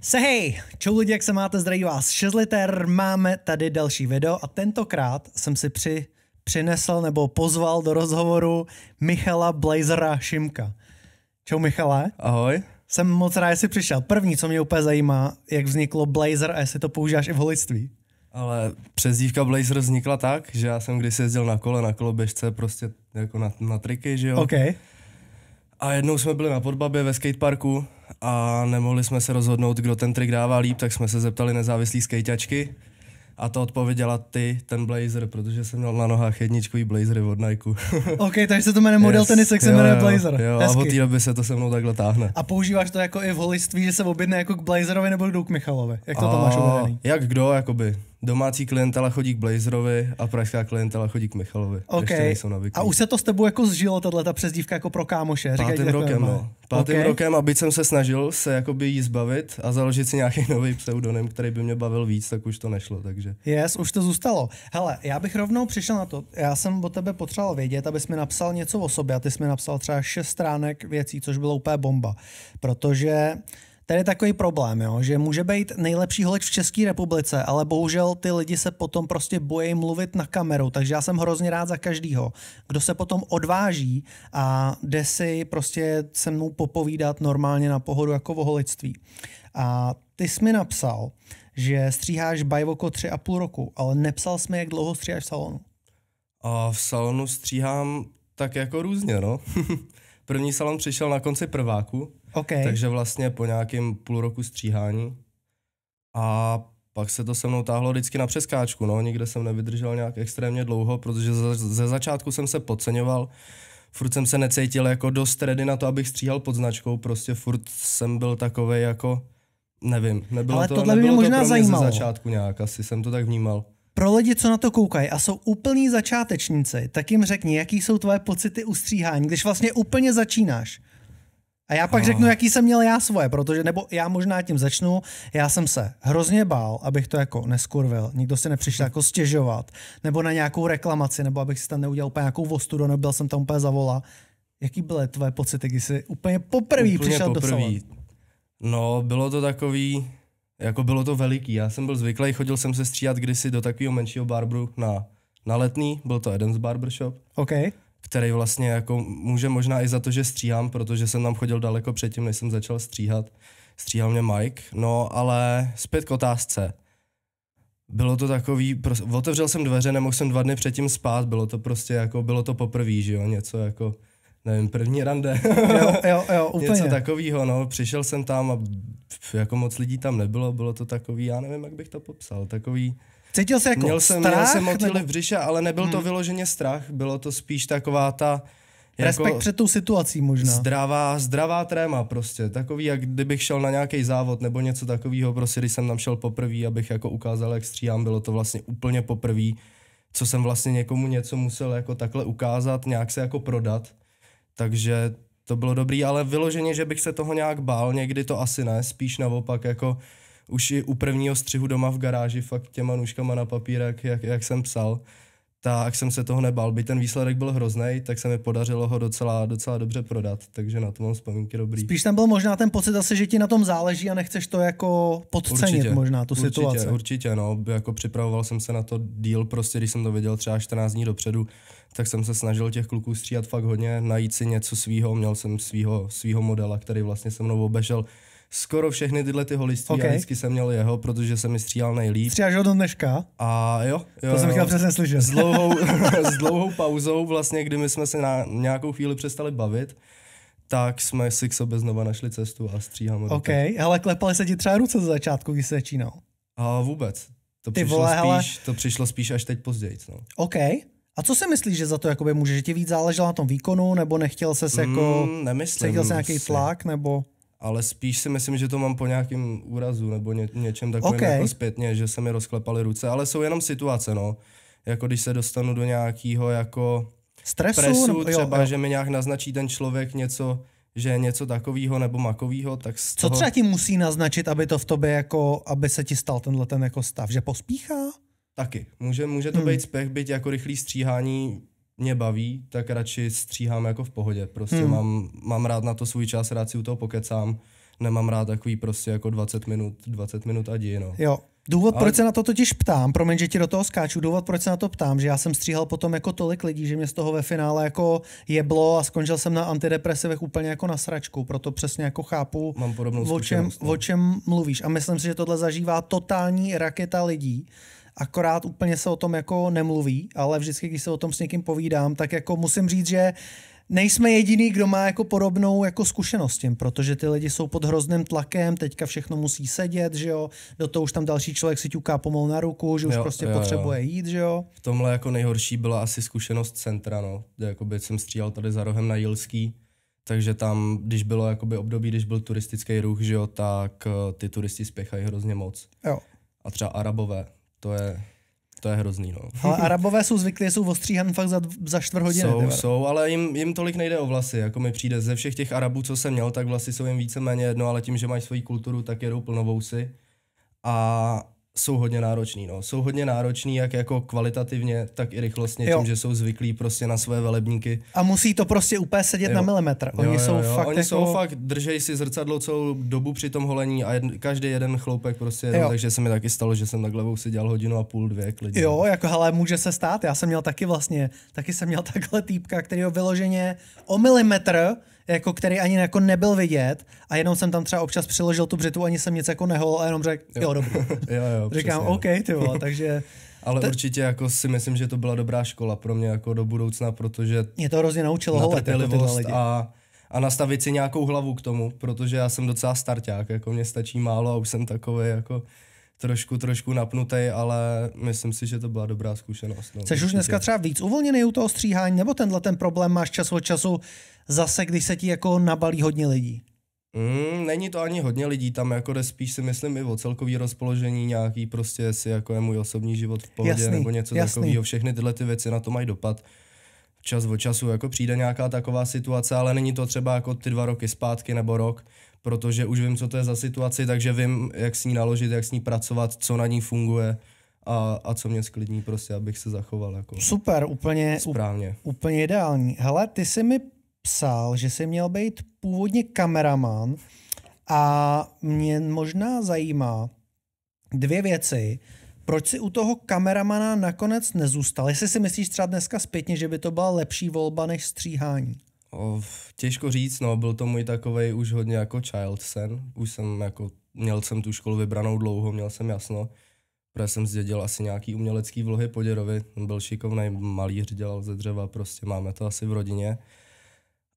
Sehej, čau lidi, jak se máte, zdraví vás 6 liter, máme tady další video a tentokrát jsem si při, přinesl nebo pozval do rozhovoru Michala Blazera Šimka. Čau Michale. Ahoj. Jsem moc rád, že jsi přišel. První, co mě úplně zajímá, jak vzniklo Blazer a jestli to používáš i v holictví. Ale přezdívka Blazer vznikla tak, že já jsem kdysi jezdil na kole, na koloběžce, prostě jako na, na triky, že jo. Okay a jednou jsme byli na podbabě ve skateparku a nemohli jsme se rozhodnout, kdo ten trik dává líp, tak jsme se zeptali nezávislý skejťačky a to odpověděla ty, ten blazer, protože jsem měl na nohách jedničkový blazery od Nike. OK, takže se to jmenuje model yes, tenisek, se jmenuje blazer. Jo, jo a od té doby se to se mnou takhle táhne. A používáš to jako i v holiství, že se objedne jako k blazerovi nebo k Michalovi? Jak to a, tam máš uvedený? Jak kdo, jakoby domácí klientela chodí k Blazerovi a pražská klientela chodí k Michalovi. Okay. Ještě a už se to s tebou jako zžilo, tahle ta přezdívka jako pro kámoše? Pátým rokem, no. Pátým okay. rokem a jsem se snažil se jakoby jí zbavit a založit si nějaký nový pseudonym, který by mě bavil víc, tak už to nešlo, takže. Yes, už to zůstalo. Hele, já bych rovnou přišel na to. Já jsem o tebe potřeboval vědět, abys mi napsal něco o sobě a ty jsi mi napsal třeba šest stránek věcí, což bylo úplně bomba. Protože Tady je takový problém, jo, že může být nejlepší holič v České republice, ale bohužel ty lidi se potom prostě bojí mluvit na kameru, takže já jsem hrozně rád za každýho, kdo se potom odváží a jde si prostě se mnou popovídat normálně na pohodu jako o holictví. A ty jsi mi napsal, že stříháš bajvoko tři a půl roku, ale nepsal jsi mi, jak dlouho stříháš v salonu. A v salonu stříhám tak jako různě, no. První salon přišel na konci prváku, Okay. Takže vlastně po nějakém půl roku stříhání a pak se to se mnou táhlo vždycky na přeskáčku, no, nikde jsem nevydržel nějak extrémně dlouho, protože ze začátku jsem se podceňoval, furt jsem se necítil jako dost ready na to, abych stříhal pod značkou, prostě furt jsem byl takový jako, nevím, nebylo Ale to, tohle nebylo by mě možná to pro mě zajímalo. ze začátku nějak, asi jsem to tak vnímal. Pro lidi, co na to koukají a jsou úplní začátečníci, tak jim řekni, jaký jsou tvoje pocity ustříhání, když vlastně úplně začínáš. A já pak řeknu, jaký jsem měl já svoje, protože, nebo já možná tím začnu, já jsem se hrozně bál, abych to jako neskurvil, nikdo si nepřišel jako stěžovat, nebo na nějakou reklamaci, nebo abych si tam neudělal úplně nějakou vostudu, nebo byl jsem tam úplně zavola. Jaký byly tvoje pocity, když jsi úplně poprvé přišel poprvý. do salonu? No, bylo to takový, jako bylo to veliký. Já jsem byl zvyklý, chodil jsem se stříhat kdysi do takového menšího barbru na, na letný, byl to jeden z barbershop. Okay který vlastně jako může možná i za to, že stříhám, protože jsem tam chodil daleko předtím, než jsem začal stříhat. Stříhal mě Mike, no ale zpět k otázce. Bylo to takový, prostě, otevřel jsem dveře, nemohl jsem dva dny předtím spát, bylo to prostě jako, bylo to poprvé, že jo, něco jako, nevím, první rande. jo, jo, jo, úplně. Něco takového, no, přišel jsem tam a jako moc lidí tam nebylo, bylo to takový, já nevím, jak bych to popsal, takový Cítil se jako měl jsem, strach? Měl jsem motýly nebo... v břiše, ale nebyl hmm. to vyloženě strach, bylo to spíš taková ta... Jako Respekt jako před tou situací možná. Zdravá, zdravá tréma prostě. Takový, jak kdybych šel na nějaký závod nebo něco takového, prostě když jsem tam šel poprvé, abych jako ukázal, jak stříhám, bylo to vlastně úplně poprvé, co jsem vlastně někomu něco musel jako takhle ukázat, nějak se jako prodat. Takže to bylo dobrý, ale vyloženě, že bych se toho nějak bál, někdy to asi ne, spíš naopak jako už i u prvního střihu doma v garáži fakt těma nůžkama na papírek, jak, jak jsem psal, tak jsem se toho nebal. By ten výsledek byl hrozný, tak se mi podařilo ho docela, docela dobře prodat, takže na to mám vzpomínky dobrý. Spíš tam byl možná ten pocit asi, že ti na tom záleží a nechceš to jako podcenit určitě, možná tu určitě, situaci. Určitě, no, jako připravoval jsem se na to díl, prostě když jsem to viděl třeba 14 dní dopředu, tak jsem se snažil těch kluků stříhat fakt hodně, najít si něco svýho, měl jsem svýho, svýho modela, který vlastně se mnou obešel skoro všechny tyhle ty holiství okay. a vždycky jsem měl jeho, protože jsem mi stříhal nejlíp. Stříháš ho do dneška? A jo. jo to jsem chtěl přesně slyšet. S dlouhou, s dlouhou pauzou vlastně, kdy my jsme se na nějakou chvíli přestali bavit, tak jsme si k sobě znova našli cestu a stříháme. OK, ale klepaly se ti třeba ruce za začátku, když se začínal? A vůbec. To, Ty přišlo, vole, spíš, ale... to přišlo spíš až teď později. No. OK. A co si myslíš, že za to jakoby může, že ti víc záleželo na tom výkonu, nebo nechtěl ses jako, mm, nemyslím, cítil se nějaký tlak, nebo ale spíš si myslím, že to mám po nějakém úrazu nebo ně, něčem takovém okay. jako zpětně, že se mi rozklepaly ruce, ale jsou jenom situace, no. Jako když se dostanu do nějakého jako Stresu, presu, nebo, třeba, jo, jo. že mi nějak naznačí ten člověk něco, že něco takového nebo makového, tak z toho... Co třeba ti musí naznačit, aby to v tobě jako, aby se ti stal tenhle ten jako stav, že pospíchá? Taky. Může, může to hmm. být spěch, být jako rychlý stříhání mě baví, tak radši stříhám jako v pohodě. Prostě hmm. mám, mám rád na to svůj čas, rád si u toho pokecám. Nemám rád takový prostě jako 20 minut, 20 minut a dí, no. Jo, Důvod, ale... proč se na to totiž ptám, promiň, že ti do toho skáču, důvod, proč se na to ptám, že já jsem stříhal potom jako tolik lidí, že mě z toho ve finále jako jeblo a skončil jsem na antidepresivech úplně jako na sračku, proto přesně jako chápu, Mám podobnou o, čem, no. o čem mluvíš. A myslím si, že tohle zažívá totální raketa lidí, akorát úplně se o tom jako nemluví, ale vždycky, když se o tom s někým povídám, tak jako musím říct, že nejsme jediný, kdo má jako podobnou jako zkušenost tím, protože ty lidi jsou pod hrozným tlakem, teďka všechno musí sedět, že jo, do toho už tam další člověk si ťuká pomalu na ruku, že už jo, prostě jo, potřebuje jo. jít, že jo. V tomhle jako nejhorší byla asi zkušenost centra, no, kde jakoby jsem stříhal tady za rohem na Jilský, takže tam, když bylo jakoby období, když byl turistický ruch, že jo, tak eh, ty turisti spěchají hrozně moc. Jo. A třeba Arabové, to je, to je hrozný, no. Ale arabové jsou zvyklí, jsou ostříhan fakt za, za čtvrt hodiny. Jsou, tyvar. jsou, ale jim, jim tolik nejde o vlasy, jako mi přijde. Ze všech těch Arabů, co jsem měl, tak vlasy jsou jim víceméně jedno, ale tím, že mají svoji kulturu, tak jedou plnovousy. A jsou hodně náročný, no. Jsou hodně náročný jak jako kvalitativně, tak i rychlostně, jo. tím, že jsou zvyklí prostě na své velebníky. A musí to prostě úplně sedět jo. na milimetr. Oni jo, jo, jo. jsou jo. fakt Oni jako... jsou fakt, držej si zrcadlo celou dobu při tom holení a jedn, každý jeden chloupek prostě jeden, takže se mi taky stalo, že jsem takhle si dělal hodinu a půl, dvě klidně. Jo, jako hele, může se stát. Já jsem měl taky vlastně, taky jsem měl takhle týpka, který ho vyloženě o milimetr jako který ani jako nebyl vidět a jenom jsem tam třeba občas přiložil tu břitu, ani jsem nic jako nehol a jenom řekl, jo, jo dobře. jo, jo, Říkám, no. OK, ty vole, takže... Ale te... určitě jako si myslím, že to byla dobrá škola pro mě jako do budoucna, protože... Mě to hrozně naučilo holet jako A, a nastavit si nějakou hlavu k tomu, protože já jsem docela starťák, jako mě stačí málo a už jsem takový jako trošku, trošku napnutý, ale myslím si, že to byla dobrá zkušenost. No, Jsi už dneska třeba víc uvolněný u toho stříhání, nebo tenhle ten problém máš čas od času zase, když se ti jako nabalí hodně lidí? Mm, není to ani hodně lidí, tam jako jde spíš si myslím i o celkový rozpoložení nějaký, prostě jestli jako je můj osobní život v pohodě jasný, nebo něco takového, všechny tyhle ty věci na to mají dopad. Čas od času jako přijde nějaká taková situace, ale není to třeba jako ty dva roky zpátky nebo rok, protože už vím, co to je za situaci, takže vím, jak s ní naložit, jak s ní pracovat, co na ní funguje a, a co mě sklidní prostě, abych se zachoval. Jako Super, úplně, správně. úplně ideální. Hele, ty jsi mi psal, že jsi měl být původně kameraman a mě možná zajímá dvě věci. Proč si u toho kameramana nakonec nezůstal? Jestli si myslíš třeba dneska zpětně, že by to byla lepší volba než stříhání? těžko říct, no, byl to můj takový už hodně jako child sen. Už jsem jako, měl jsem tu školu vybranou dlouho, měl jsem jasno, protože jsem zdědil asi nějaký umělecký vlohy po dědovi. Byl šikovný malíř, dělal ze dřeva, prostě máme to asi v rodině.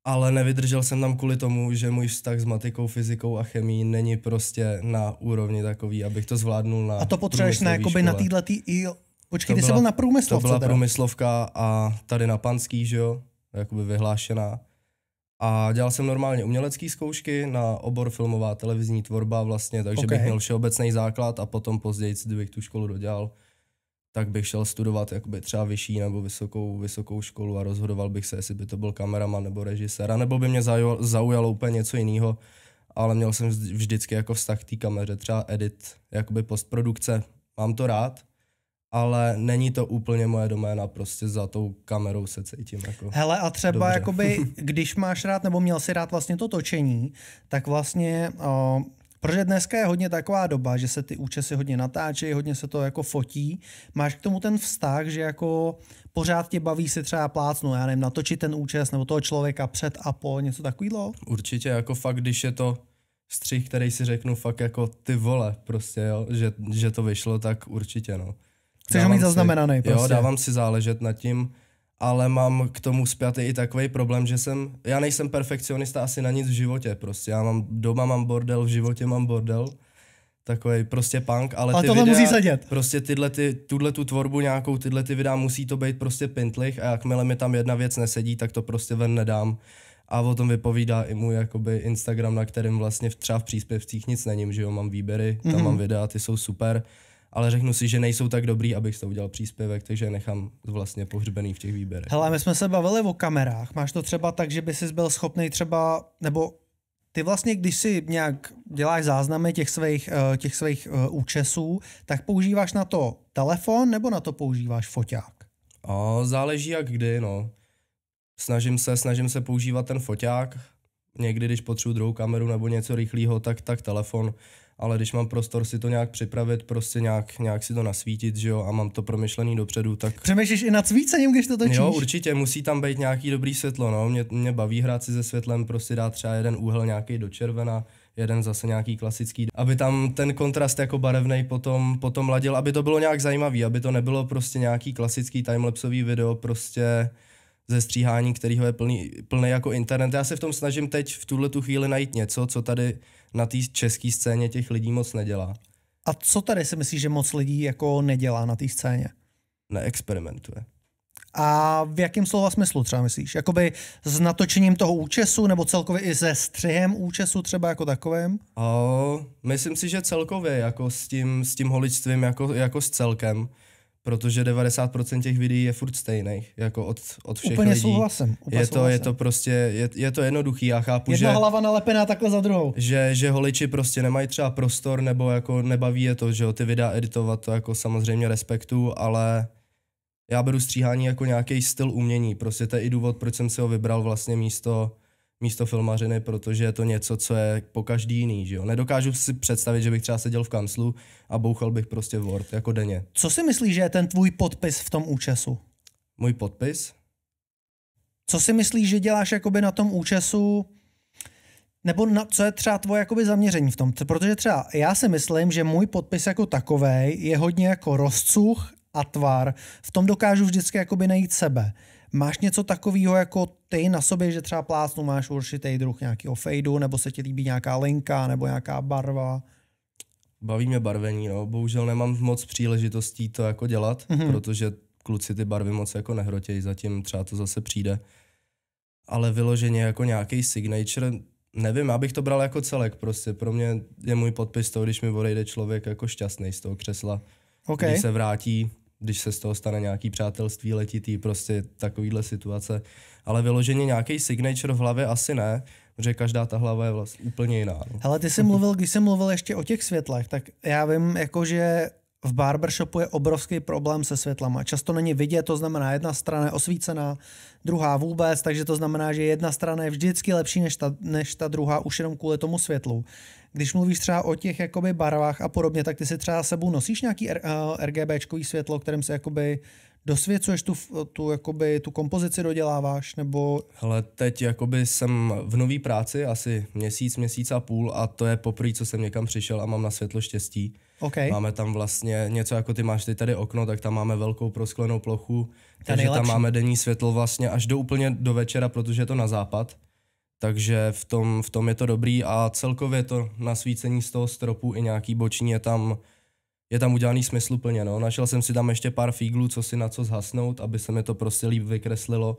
Ale nevydržel jsem tam kvůli tomu, že můj vztah s matikou, fyzikou a chemií není prostě na úrovni takový, abych to zvládnul na A to potřebuješ na, jakoby na týhle tý... Počkej, to ty byla, jsi byl na průmyslovce. To byla teda. průmyslovka a tady na Panský, že jo? jakoby vyhlášená. A dělal jsem normálně umělecké zkoušky na obor filmová televizní tvorba vlastně, takže okay. bych měl všeobecný základ a potom později, kdybych tu školu dodělal, tak bych šel studovat jakoby třeba vyšší nebo vysokou, vysokou školu a rozhodoval bych se, jestli by to byl kameraman nebo režisér, a nebo by mě zaujalo, zaujalo úplně něco jiného, ale měl jsem vždycky jako vztah k té kameře, třeba edit, jakoby postprodukce, mám to rád, ale není to úplně moje doména, prostě za tou kamerou se cítím jako Hele a třeba dobře. jakoby, když máš rád, nebo měl si rád vlastně to točení, tak vlastně, o, protože dneska je hodně taková doba, že se ty účesy hodně natáčejí, hodně se to jako fotí, máš k tomu ten vztah, že jako pořád tě baví si třeba plácnu, já nevím, natočit ten účes nebo toho člověka před a po, něco takového? Určitě, jako fakt, když je to střih, který si řeknu fakt jako ty vole, prostě jo, že, že to vyšlo, tak určitě no. Chceš ho mít zaznamenaný si, prostě. Jo, dávám si záležet nad tím, ale mám k tomu zpětý i takový problém, že jsem, já nejsem perfekcionista asi na nic v životě prostě, já mám, doma mám bordel, v životě mám bordel, takový prostě punk, ale, ale ty videa, musí sedět. prostě tyhle ty, tuhle tu tvorbu nějakou, tyhle ty videa musí to být prostě pintlich a jakmile mi tam jedna věc nesedí, tak to prostě ven nedám. A o tom vypovídá i můj jakoby Instagram, na kterém vlastně třeba v příspěvcích nic není, že jo, mám výběry, tam mm-hmm. mám mhm. videa, ty jsou super ale řeknu si, že nejsou tak dobrý, abych to udělal příspěvek, takže je nechám vlastně pohřbený v těch výběrech. Hele, my jsme se bavili o kamerách. Máš to třeba tak, že bys jsi byl schopný třeba, nebo ty vlastně, když si nějak děláš záznamy těch svých, eh, těch svých eh, účesů, tak používáš na to telefon nebo na to používáš foťák? A záleží jak kdy, no. Snažím se, snažím se používat ten foťák, někdy, když potřebuji druhou kameru nebo něco rychlého, tak, tak telefon ale když mám prostor si to nějak připravit, prostě nějak, nějak si to nasvítit, že jo, a mám to promyšlený dopředu, tak... Přemýšlíš i nad svícením, když to točíš? Jo, určitě, musí tam být nějaký dobrý světlo, no, mě, mě baví hrát si se světlem, prostě dát třeba jeden úhel nějaký do červena, jeden zase nějaký klasický, aby tam ten kontrast jako barevný potom, potom ladil, aby to bylo nějak zajímavý, aby to nebylo prostě nějaký klasický timelapsový video, prostě ze stříhání, kterýho je plný, plný jako internet. Já se v tom snažím teď v tuhle tu chvíli najít něco, co tady na té české scéně těch lidí moc nedělá. A co tady si myslíš, že moc lidí jako nedělá na té scéně? Neexperimentuje. A v jakém slova smyslu třeba myslíš? Jakoby s natočením toho účesu nebo celkově i se střihem účesu třeba jako takovým? Oh, myslím si, že celkově jako s tím, s tím holičstvím jako, jako s celkem protože 90% těch videí je furt stejných, jako od, od všech úplně lidí. Souhlasem, úplně je to, souhlasem. Je to prostě, je, je to jednoduchý, já chápu, Jedna že... Jedna hlava nalepená takhle za druhou. Že, že holiči prostě nemají třeba prostor, nebo jako nebaví je to, že jo, ty videa editovat, to jako samozřejmě respektu, ale já beru stříhání jako nějaký styl umění, prostě to je i důvod, proč jsem si ho vybral vlastně místo místo filmařiny, protože je to něco, co je po každý jiný, že jo. Nedokážu si představit, že bych třeba seděl v kanclu a bouchal bych prostě Word jako denně. Co si myslíš, že je ten tvůj podpis v tom účesu? Můj podpis? Co si myslíš, že děláš jakoby na tom účesu, nebo na, co je třeba tvoje jakoby zaměření v tom? Protože třeba já si myslím, že můj podpis jako takový je hodně jako rozcuch a tvar. V tom dokážu vždycky jakoby najít sebe. Máš něco takového jako ty na sobě, že třeba plásnu, máš určitý druh nějakého fejdu, nebo se ti líbí nějaká linka, nebo nějaká barva? Baví mě barvení, no. Bohužel nemám moc příležitostí to jako dělat, mm-hmm. protože kluci ty barvy moc jako nehrotějí, zatím třeba to zase přijde. Ale vyloženě jako nějaký signature, nevím, abych to bral jako celek prostě. Pro mě je můj podpis to, když mi odejde člověk jako šťastný z toho křesla. Okay. Když se vrátí, když se z toho stane nějaký přátelství letitý, prostě takovýhle situace. Ale vyloženě nějaký signature v hlavě asi ne, protože každá ta hlava je vlastně úplně jiná. Ale no. ty jsi mluvil, když jsi mluvil ještě o těch světlech, tak já vím, jako že v barbershopu je obrovský problém se světlama. Často není vidět, to znamená jedna strana je osvícená, druhá vůbec, takže to znamená, že jedna strana je vždycky lepší než ta, než ta druhá už jenom kvůli tomu světlu. Když mluvíš třeba o těch jakoby barvách a podobně, tak ty si třeba sebou nosíš nějaký RGB eh, RGBčkový světlo, kterým se jakoby dosvěcuješ tu, tu, jakoby, tu kompozici doděláváš, nebo... Hele, teď jakoby jsem v nové práci asi měsíc, měsíc a půl a to je poprvé, co jsem někam přišel a mám na světlo štěstí Okay. Máme tam vlastně něco jako ty máš ty tady okno, tak tam máme velkou prosklenou plochu, Ta takže nejlepší. tam máme denní světlo vlastně až do úplně do večera, protože je to na západ. Takže v tom, v tom je to dobrý a celkově to nasvícení z toho stropu i nějaký boční je tam, je tam udělaný smysluplně. No. Našel jsem si tam ještě pár fíglů, co si na co zhasnout, aby se mi to prostě líp vykreslilo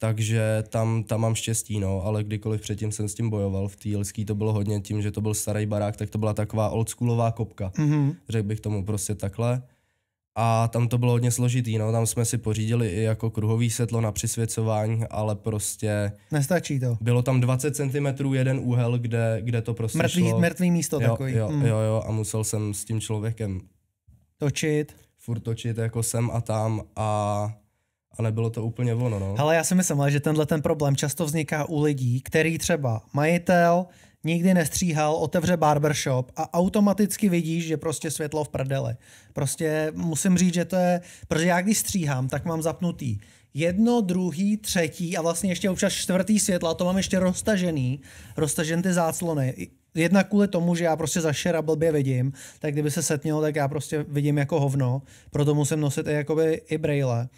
takže tam, tam mám štěstí, no, ale kdykoliv předtím jsem s tím bojoval. V Týlský to bylo hodně tím, že to byl starý barák, tak to byla taková oldschoolová kopka. Mm-hmm. Řekl bych tomu prostě takhle. A tam to bylo hodně složitý, no, tam jsme si pořídili i jako kruhový setlo na přisvěcování, ale prostě... Nestačí to. Bylo tam 20 cm jeden úhel, kde, kde to prostě mrtvý, šlo. Mrtvý místo jo, takový. Jo, mm. jo, jo, a musel jsem s tím člověkem... Točit. Furt točit jako sem a tam a a nebylo to úplně ono. No. Ale já si myslím, že tenhle ten problém často vzniká u lidí, který třeba majitel nikdy nestříhal, otevře barbershop a automaticky vidíš, že prostě světlo v prdele. Prostě musím říct, že to je, protože já když stříhám, tak mám zapnutý jedno, druhý, třetí a vlastně ještě občas čtvrtý světla, to mám ještě roztažený, roztažen ty záclony. Jedna kvůli tomu, že já prostě za šera blbě vidím, tak kdyby se setnilo, tak já prostě vidím jako hovno, proto musím nosit i jakoby i braille.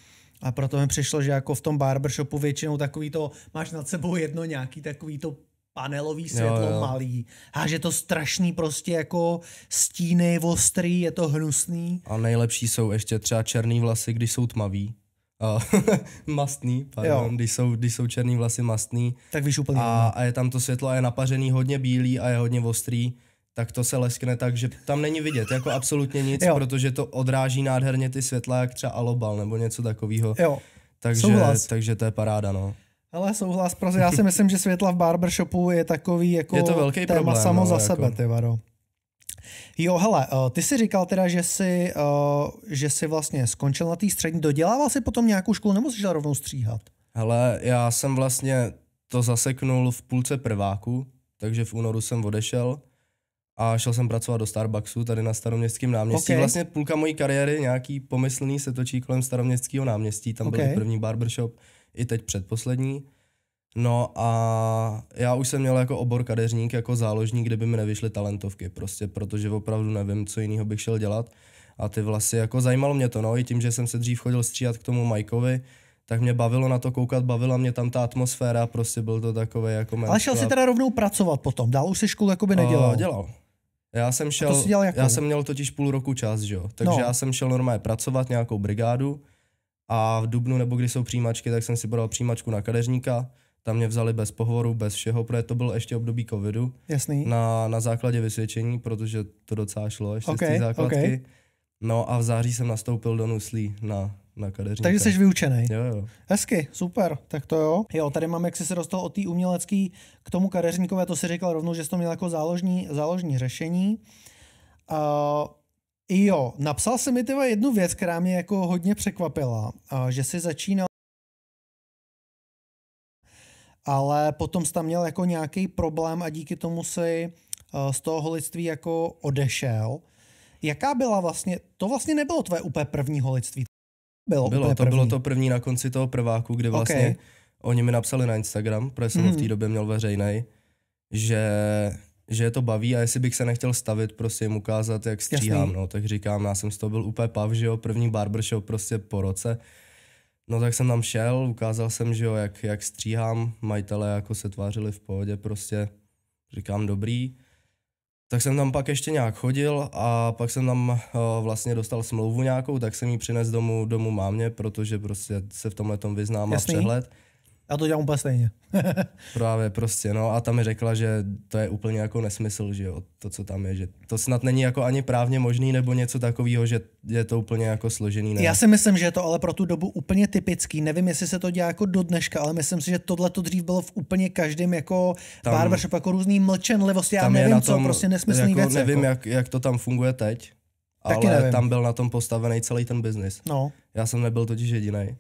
A proto mi přišlo, že jako v tom barbershopu většinou takový to, máš nad sebou jedno nějaký takový to panelový světlo jo, jo. malý. A že to strašný prostě jako stíny, ostrý, je to hnusný. A nejlepší jsou ještě třeba černý vlasy, když jsou tmavý. mastný, pardon, když jsou, když jsou černý vlasy mastný. Tak víš úplně. A, a je tam to světlo a je napařený hodně bílý a je hodně ostrý tak to se leskne tak, že tam není vidět jako absolutně nic, jo. protože to odráží nádherně ty světla, jak třeba alobal nebo něco takového. Jo. Takže, souhlas. takže to je paráda, no. Ale souhlas, prostě já si myslím, že světla v barbershopu je takový jako je to velký téma problém, samo no, za jako... sebe, ty varo. Jo, hele, eh, ty jsi říkal teda, že jsi, eh, že jsi vlastně skončil na té střední, dodělával jsi potom nějakou školu nebo jsi šel rovnou stříhat? Hele, já jsem vlastně to zaseknul v půlce prváku, takže v únoru jsem odešel a šel jsem pracovat do Starbucksu tady na staroměstském náměstí. Okay. Vlastně půlka mojí kariéry nějaký pomyslný se točí kolem staroměstského náměstí, tam okay. byl první barbershop, i teď předposlední. No a já už jsem měl jako obor kadeřník, jako záložník, kdyby mi nevyšly talentovky prostě, protože opravdu nevím, co jiného bych šel dělat. A ty vlasy, jako zajímalo mě to, no, i tím, že jsem se dřív chodil stříhat k tomu Majkovi, tak mě bavilo na to koukat, bavila mě tam ta atmosféra, prostě byl to takové jako... Ale šel si teda rovnou pracovat potom, dál už si školu by eh, nedělal. Uh, dělal, já jsem šel, to dělal já jsem měl totiž půl roku čas, že jo, takže no. já jsem šel normálně pracovat nějakou brigádu a v Dubnu nebo kdy jsou přijímačky, tak jsem si bral přijímačku na kadeřníka, tam mě vzali bez pohovoru, bez všeho, protože to bylo ještě období covidu. Jasný. Na, na základě vysvědčení, protože to docela šlo ještě okay, z té základky. Okay. No a v září jsem nastoupil do Nuslí na na kadeřníka. Takže jsi vyučený. Jo, jo. Hezky, super, tak to jo. Jo, tady mám, jak jsi se dostal od té umělecký k tomu kadeřníkové, to si říkal rovnou, že jsi to měl jako záložní, záložní řešení. Uh, jo, napsal se mi teda jednu věc, která mě jako hodně překvapila, uh, že si začínal ale potom jsi tam měl jako nějaký problém a díky tomu si z toho holictví jako odešel. Jaká byla vlastně, to vlastně nebylo tvoje úplně první holictví, bylo, bylo to první. bylo to první na konci toho prváku, kde vlastně okay. oni mi napsali na Instagram, protože jsem hmm. v mhm. té době měl veřejný, že, že je to baví a jestli bych se nechtěl stavit, prostě jim ukázat, jak stříhám. Jasný. No, tak říkám, já jsem z toho byl úplně pav, že jo, první barbershop prostě po roce. No tak jsem tam šel, ukázal jsem, že jo, jak, jak stříhám, majitele jako se tvářili v pohodě, prostě říkám dobrý. Tak jsem tam pak ještě nějak chodil a pak jsem tam uh, vlastně dostal smlouvu nějakou, tak jsem ji přines domů, domů mámě, protože prostě se v tomhle tom vyznám a přehled. Já to dělám úplně stejně. Právě prostě, no a tam mi řekla, že to je úplně jako nesmysl, že jo, to, co tam je, že to snad není jako ani právně možný nebo něco takového, že je to úplně jako složený. Ne? Já si myslím, že je to ale pro tu dobu úplně typický, nevím, jestli se to dělá jako do dneška, ale myslím si, že tohle to dřív bylo v úplně každém jako barbershop, jako různý mlčenlivosti, já nevím tom, co, prostě nesmyslný jako, věc. Nevím, jako. jak, jak to tam funguje teď, Taky ale nevím. tam byl na tom postavený celý ten biznis. No. Já jsem nebyl totiž jediný.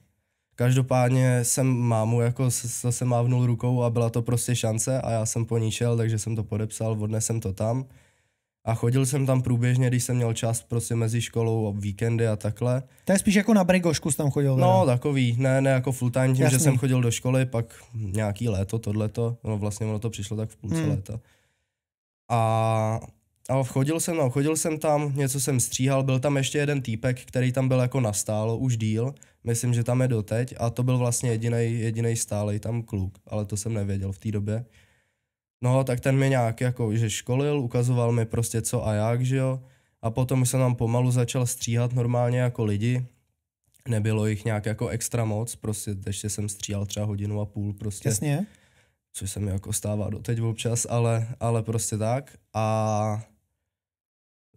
Každopádně jsem mámu jako zase mávnul rukou a byla to prostě šance a já jsem po ní šel, takže jsem to podepsal, odnesem to tam. A chodil jsem tam průběžně, když jsem měl čas prostě mezi školou a víkendy a takhle. To je spíš jako na brigošku tam chodil? Ne? No takový, ne, ne jako full time, tím, Jasný. že jsem chodil do školy, pak nějaký léto, tohleto, no vlastně ono to přišlo tak v půlce hmm. léta. A, a chodil jsem, no, chodil jsem tam, něco jsem stříhal, byl tam ještě jeden týpek, který tam byl jako nastálo už díl Myslím, že tam je doteď a to byl vlastně jediný jedinej stálej tam kluk, ale to jsem nevěděl v té době. No, tak ten mě nějak jako, že školil, ukazoval mi prostě co a jak, že jo. A potom jsem tam pomalu začal stříhat normálně jako lidi. Nebylo jich nějak jako extra moc, prostě ještě jsem stříhal třeba hodinu a půl prostě. Jasně. Což se mi jako stává doteď občas, ale, ale prostě tak. A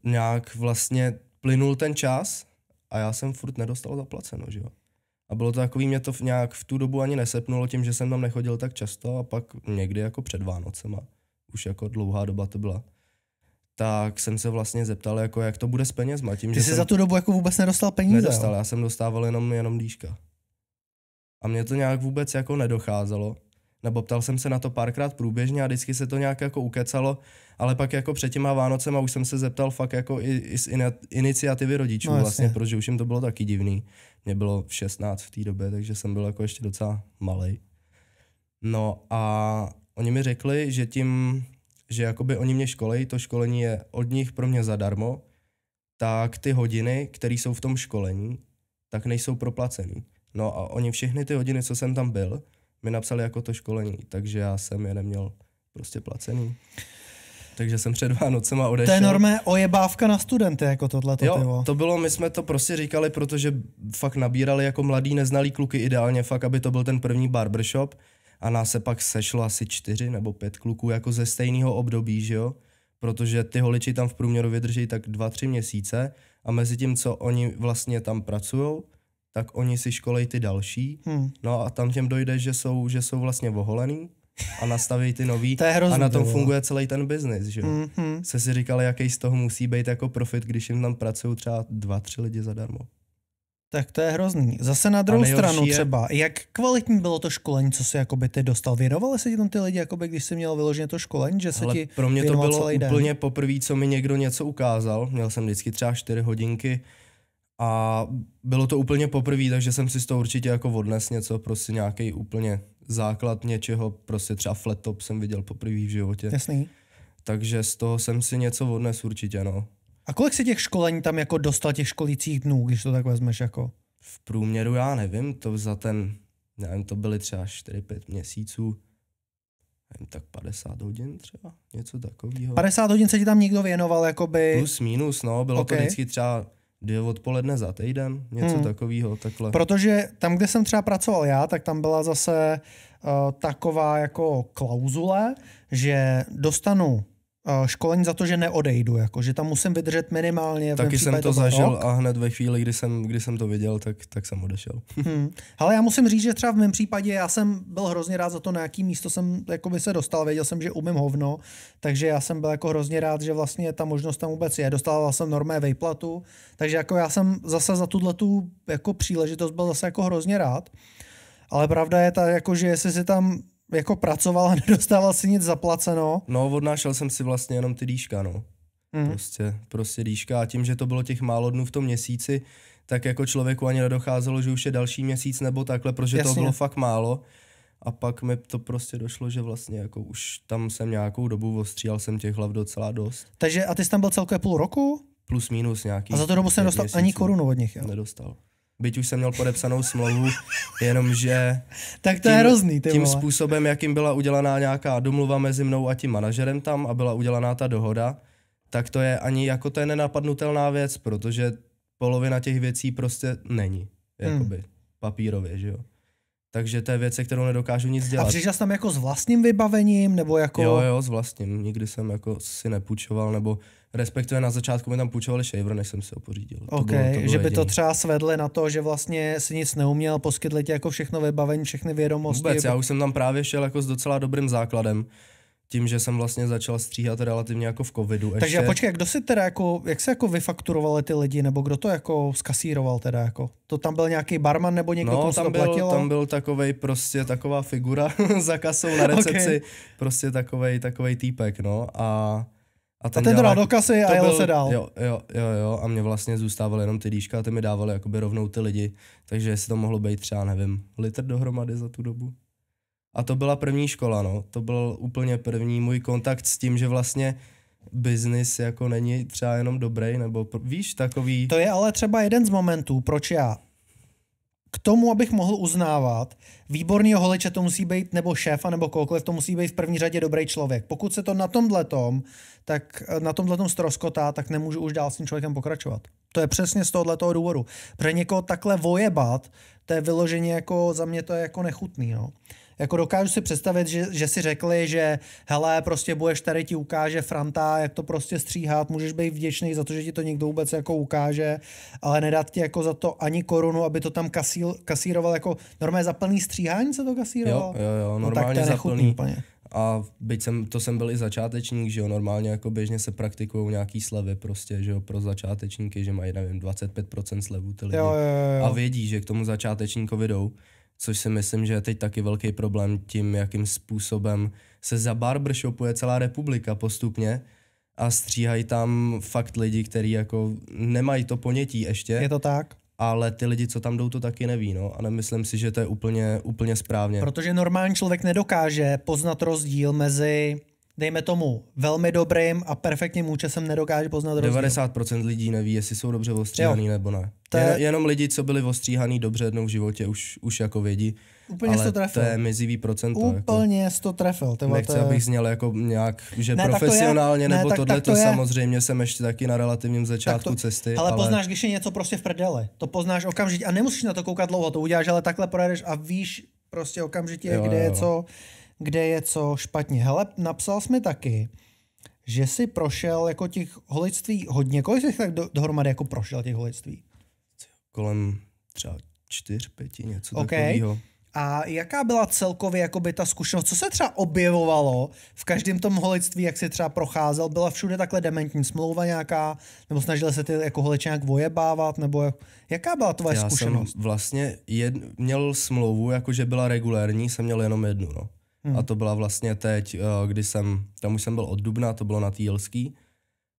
nějak vlastně plynul ten čas a já jsem furt nedostal zaplaceno, že jo. A bylo to takový, mě to v nějak v tu dobu ani nesepnulo tím, že jsem tam nechodil tak často a pak někdy jako před Vánocema, už jako dlouhá doba to byla, tak jsem se vlastně zeptal, jako jak to bude s penězma. Tím, Ty že jsi jsem... za tu dobu jako vůbec nedostal peníze? Nedostal, jo? já jsem dostával jenom, jenom dýška. A mě to nějak vůbec jako nedocházelo. Nebo ptal jsem se na to párkrát průběžně a vždycky se to nějak jako ukecalo, ale pak jako před těma Vánocema už jsem se zeptal fakt jako i, i z iniciativy rodičů no, vlastně, jasně. vlastně, protože už jim to bylo taky divný. Mě bylo 16 v té době, takže jsem byl jako ještě docela malý. No a oni mi řekli, že tím, že jakoby oni mě školejí, to školení je od nich pro mě zadarmo, tak ty hodiny, které jsou v tom školení, tak nejsou proplacený. No a oni všechny ty hodiny, co jsem tam byl, mi napsali jako to školení, takže já jsem je neměl prostě placený takže jsem před Vánocema odešel. To je normé ojebávka na studenty, jako tohle. Jo, tyvo. to bylo, my jsme to prostě říkali, protože fakt nabírali jako mladý neznalý kluky ideálně, fakt, aby to byl ten první barbershop a nás se pak sešlo asi čtyři nebo pět kluků jako ze stejného období, že jo? Protože ty holiči tam v průměru vydrží tak dva, tři měsíce a mezi tím, co oni vlastně tam pracují, tak oni si školejí ty další. Hmm. No a tam těm dojde, že jsou, že jsou vlastně voholený, a nastaví ty nový to je hrozný, a na tom funguje celý ten biznis, že mm-hmm. Se si říkal, jaký z toho musí být jako profit, když jim tam pracují třeba dva, tři lidi zadarmo. Tak to je hrozný. Zase na druhou stranu je... třeba, jak kvalitní bylo to školení, co jsi jakoby ty dostal? Věnovali se ti tam ty lidi, jakoby, když jsi měl vyloženě to školení, že se Ale ti pro mě to bylo úplně poprvé, co mi někdo něco ukázal. Měl jsem vždycky třeba čtyři hodinky a bylo to úplně poprvé, takže jsem si z toho určitě jako odnes něco, prostě nějaký úplně základ něčeho, prostě třeba flat top jsem viděl poprvé v životě. Jasný. Takže z toho jsem si něco odnes určitě, no. A kolik si těch školení tam jako dostal těch školících dnů, když to tak vezmeš jako? V průměru já nevím, to za ten, nevím, to byly třeba 4-5 měsíců, nevím, tak 50 hodin třeba, něco takového. 50 hodin se ti tam někdo věnoval, jakoby? Plus, minus, no, bylo okay. to vždycky třeba dvě odpoledne za týden, něco hmm. takového, takhle. Protože tam, kde jsem třeba pracoval já, tak tam byla zase uh, taková jako klauzule, že dostanu Eh, školení za to, že neodejdu, jako, že tam musím vydržet minimálně. Taky jsem to zažil rok. a hned ve chvíli, kdy jsem, kdy jsem to viděl, tak, tak jsem odešel. Hmm. Ale já musím říct, že třeba v mém případě já jsem byl hrozně rád za to, na jaký místo jsem jakoby, se dostal. Věděl jsem, že umím hovno, takže já jsem byl jako hrozně rád, že vlastně ta možnost tam vůbec je. Dostával jsem normé vejplatu, takže jako já jsem zase za tuhle tu jako příležitost byl zase jako hrozně rád. Ale pravda je ta, jako, že jestli si tam jako pracoval a nedostával si nic zaplaceno. No, odnášel jsem si vlastně jenom ty dýška, no. Mm. Prostě, prostě dýška a tím, že to bylo těch málo dnů v tom měsíci, tak jako člověku ani nedocházelo, že už je další měsíc nebo takhle, protože Jasně. to bylo fakt málo. A pak mi to prostě došlo, že vlastně jako už tam jsem nějakou dobu ostříhal jsem těch hlav docela dost. Takže a ty jsi tam byl celkově půl roku? Plus minus nějaký. A za to dobu jsem nedostal měsíců. ani korunu od nich, jo? Nedostal byť už jsem měl podepsanou smlouvu, jenomže... tak to tím, je hrozný, ty Tím vole. způsobem, jakým byla udělaná nějaká domluva mezi mnou a tím manažerem tam a byla udělaná ta dohoda, tak to je ani jako to je nenapadnutelná věc, protože polovina těch věcí prostě není, hmm. jakoby, hmm. papírově, že jo. Takže to je věc, kterou nedokážu nic dělat. A přišel jsi tam jako s vlastním vybavením, nebo jako... Jo, jo, s vlastním. Nikdy jsem jako si nepůjčoval, nebo respektive na začátku mi tam půjčovali shaver, než jsem si ho pořídil. Ok, to bylo, to bylo že by jediný. to třeba svedli na to, že vlastně si nic neuměl, poskytli ti jako všechno vybavení, všechny vědomosti. Vůbec, já už jsem tam právě šel jako s docela dobrým základem tím, že jsem vlastně začal stříhat relativně jako v covidu. Ještě. Takže počkej, kdo si teda jako, jak se jako vyfakturovali ty lidi, nebo kdo to jako skasíroval teda jako? To tam byl nějaký barman nebo někdo, no, tam byl, platilo? tam byl takovej prostě taková figura za kasou na recepci, okay. prostě takovej, takovej týpek, no a a ten, a ten dal kasy a jel se dál. Jo, jo, jo, jo, a mě vlastně zůstávaly jenom ty dýška a ty mi dávali jakoby rovnou ty lidi, takže si to mohlo být třeba, nevím, litr dohromady za tu dobu. A to byla první škola, no, to byl úplně první můj kontakt s tím, že vlastně biznis jako není třeba jenom dobrý, nebo víš, takový... To je ale třeba jeden z momentů, proč já k tomu, abych mohl uznávat výborný holeče to musí být, nebo šéfa, nebo kohokoliv, to musí být v první řadě dobrý člověk. Pokud se to na tomhle tom, tak eh, na tomhle tom stroskotá, tak nemůžu už dál s tím člověkem pokračovat. To je přesně z tohohle toho důvodu. Pro někoho takhle vojebat, to je vyloženě jako, za mě to je jako nechutný. No. Jako dokážu si představit, že, že si řekli, že hele, prostě budeš tady, ti ukáže Franta, jak to prostě stříhat, můžeš být vděčný za to, že ti to někdo vůbec jako ukáže, ale nedat ti jako za to ani korunu, aby to tam kasíl, kasíroval jako normálně za plný stříhání se to kasírovalo? Jo, jo, jo, no, normálně no, za plný. Paně. A byť jsem, to jsem byl i začátečník, že jo, normálně jako běžně se praktikují nějaký slevy prostě, že jo, pro začátečníky, že mají, nevím, 25% slevu ty lidi. Jo, jo, jo. A vědí, že k tomu začátečníkovi jdou což si myslím, že je teď taky velký problém tím, jakým způsobem se za barbershopuje celá republika postupně a stříhají tam fakt lidi, kteří jako nemají to ponětí ještě. Je to tak? ale ty lidi, co tam jdou, to taky neví, no. A nemyslím si, že to je úplně, úplně správně. Protože normální člověk nedokáže poznat rozdíl mezi dejme tomu, velmi dobrým a perfektním účesem nedokáže poznat rozdíl. 90% lidí neví, jestli jsou dobře ostříhaný jo. nebo ne. To je... Jen, jenom lidi, co byli ostříhaný dobře jednou v životě, už, už jako vědí. Úplně ale to trefil. to je mizivý procent. Jako- Úplně jako, to trefil. Tyvo, nechci, to je... abych zněl jako nějak, že ne, profesionálně to je, nebo ne, tohle, to, samozřejmě jsem ještě taky na relativním začátku to, cesty. Ale, ale poznáš, když je něco prostě v prdele. To poznáš okamžitě a nemusíš na to koukat dlouho, to uděláš, ale takhle projedeš a víš prostě okamžitě, jo, kde jo. je co kde je co špatně. Hele, napsal jsi mi taky, že si prošel jako těch holictví hodně. Kolik jsi tak do, dohromady jako prošel těch holictví? Kolem třeba čtyř, pěti, něco okay. takového. A jaká byla celkově jakoby ta zkušenost? Co se třeba objevovalo v každém tom holictví, jak se třeba procházel? Byla všude takhle dementní smlouva nějaká? Nebo snažili se ty jako holiče nějak vojebávat? Nebo jaká byla tvoje Já zkušenost? Jsem vlastně jed, měl smlouvu, jakože byla regulérní, jsem měl jenom jednu. No. Hmm. A to byla vlastně teď, eh, kdy jsem, tam už jsem byl od Dubna, to bylo na Týlský.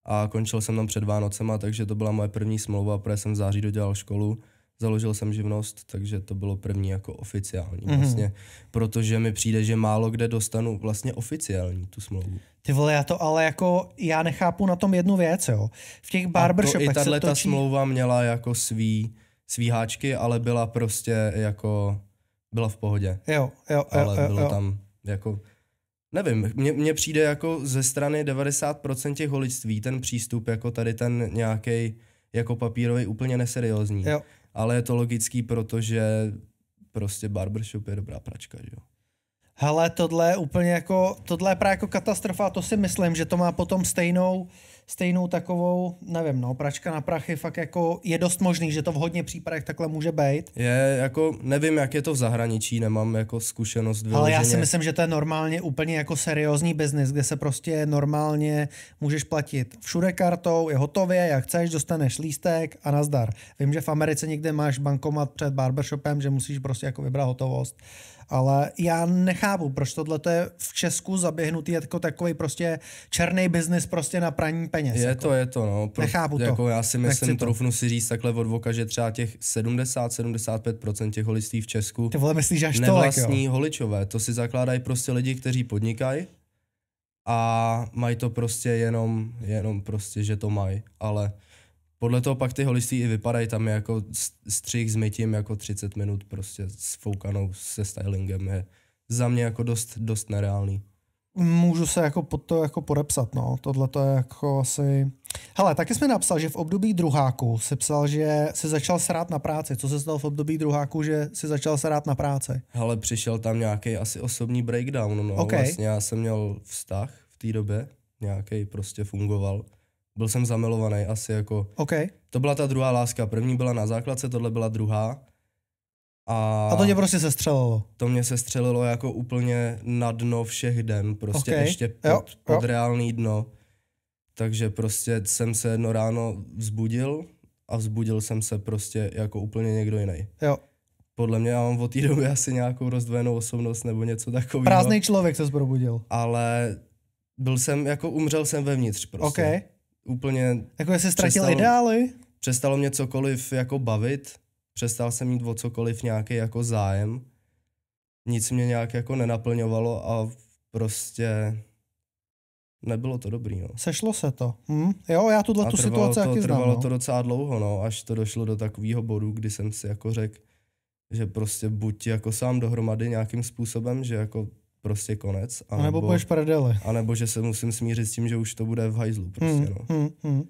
A končil jsem tam před Vánocema, takže to byla moje první smlouva, protože jsem v září dodělal školu. Založil jsem živnost, takže to bylo první jako oficiální mm-hmm. vlastně, protože mi přijde, že málo kde dostanu vlastně oficiální tu smlouvu. Ty vole, já to ale jako, já nechápu na tom jednu věc, jo. V těch barbershopech to, se točí... ta smlouva měla jako svý, svý háčky, ale byla prostě jako, byla v pohodě. Jo, jo, jo, Ale jo, jo, bylo jo. tam jako, nevím, mně, mně přijde jako ze strany 90% těch holičství ten přístup jako tady ten nějaký jako papírový úplně neseriózní. Jo. Ale je to logický, protože prostě barbershop je dobrá pračka, že jo. Hele, tohle je úplně jako, tohle je právě jako katastrofa, to si myslím, že to má potom stejnou, stejnou takovou, nevím, no, pračka na prachy, fakt jako je dost možný, že to v hodně případech takhle může být. Je, jako nevím, jak je to v zahraničí, nemám jako zkušenost vyloženě. Ale já si myslím, že to je normálně úplně jako seriózní biznis, kde se prostě normálně můžeš platit všude kartou, je hotově, jak chceš, dostaneš lístek a nazdar. Vím, že v Americe někde máš bankomat před barbershopem, že musíš prostě jako vybrat hotovost ale já nechápu, proč tohle je v Česku zaběhnutý jako takový prostě černý biznis prostě na praní peněz. Je jako. to, je to, no. Pro, nechápu jako to. Já si myslím, Nechci troufnu to. si říct takhle od voka, že třeba těch 70-75% těch holistí v Česku Ty vole, myslíš, že až nevlastní tolik, jo? holičové. To si zakládají prostě lidi, kteří podnikají a mají to prostě jenom, jenom prostě, že to mají, ale podle toho pak ty holisty i vypadají, tam je jako střih s mytím jako 30 minut prostě s foukanou se stylingem je za mě jako dost, dost nereálný. Můžu se jako pod to jako podepsat, no. Tohle to je jako asi... Hele, taky jsme napsal, že v období druháku se psal, že se začal srát na práci. Co se stalo v období druháku, že si začal srát na práci? Hele, přišel tam nějaký asi osobní breakdown, no. Okay. Vlastně já jsem měl vztah v té době, nějaký prostě fungoval byl jsem zamilovaný asi jako. Okay. To byla ta druhá láska. První byla na základce, tohle byla druhá. A, a to mě prostě sestřelilo. To mě sestřelilo jako úplně na dno všech den, prostě okay. ještě pod, jo, jo. pod reálný dno. Takže prostě jsem se jedno ráno vzbudil a vzbudil jsem se prostě jako úplně někdo jiný. Jo. Podle mě já mám od té doby asi nějakou rozdvojenou osobnost nebo něco takového. Prázdný člověk se zprobudil. Ale byl jsem, jako umřel jsem vevnitř prostě. Okay úplně... Jako se ztratil přestalo, ideály? Přestalo mě cokoliv jako bavit, přestal jsem mít o cokoliv nějaký jako zájem, nic mě nějak jako nenaplňovalo a prostě nebylo to dobrý, no. Sešlo se to. Hm? Jo, já tuhle tu situaci to, taky znám. Trvalo no. to docela dlouho, no, až to došlo do takového bodu, kdy jsem si jako řekl, že prostě buď jako sám dohromady nějakým způsobem, že jako prostě konec. A nebo budeš prdele. A nebo že se musím smířit s tím, že už to bude v hajzlu prostě, hmm, no. Hmm, hmm.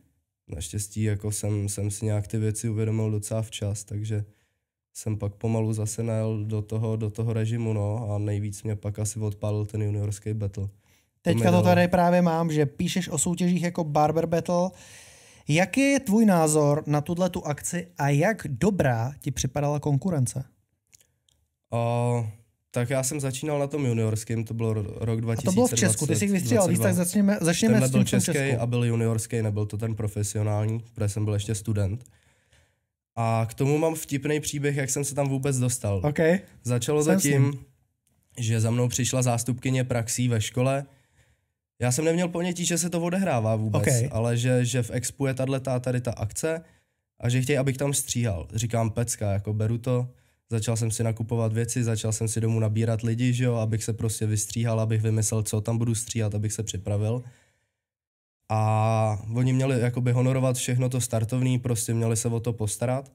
Naštěstí jako jsem, jsem si nějak ty věci uvědomil docela včas, takže jsem pak pomalu zase najel do toho, do toho režimu, no, a nejvíc mě pak asi odpálil ten juniorský battle. Teďka to, to tady právě mám, že píšeš o soutěžích jako Barber Battle. Jaký je tvůj názor na tuhle tu akci a jak dobrá ti připadala konkurence? Uh, tak já jsem začínal na tom juniorském, to byl rok 2000. A to bylo v Česku, ty jsi vystřelil víc, tak začněme, začněme s tím, byl český Česku. a byl juniorský, nebyl to ten profesionální, protože jsem byl ještě student. A k tomu mám vtipný příběh, jak jsem se tam vůbec dostal. Okay. Začalo jsem zatím, že za mnou přišla zástupkyně praxí ve škole. Já jsem neměl ponětí, že se to odehrává vůbec, okay. ale že, že v Expu je tato, tady ta akce a že chtějí, abych tam stříhal. Říkám pecka, jako beru to Začal jsem si nakupovat věci, začal jsem si domů nabírat lidi, že jo, abych se prostě vystříhal, abych vymyslel, co tam budu stříhat, abych se připravil. A oni měli jakoby honorovat všechno to startovní, prostě měli se o to postarat.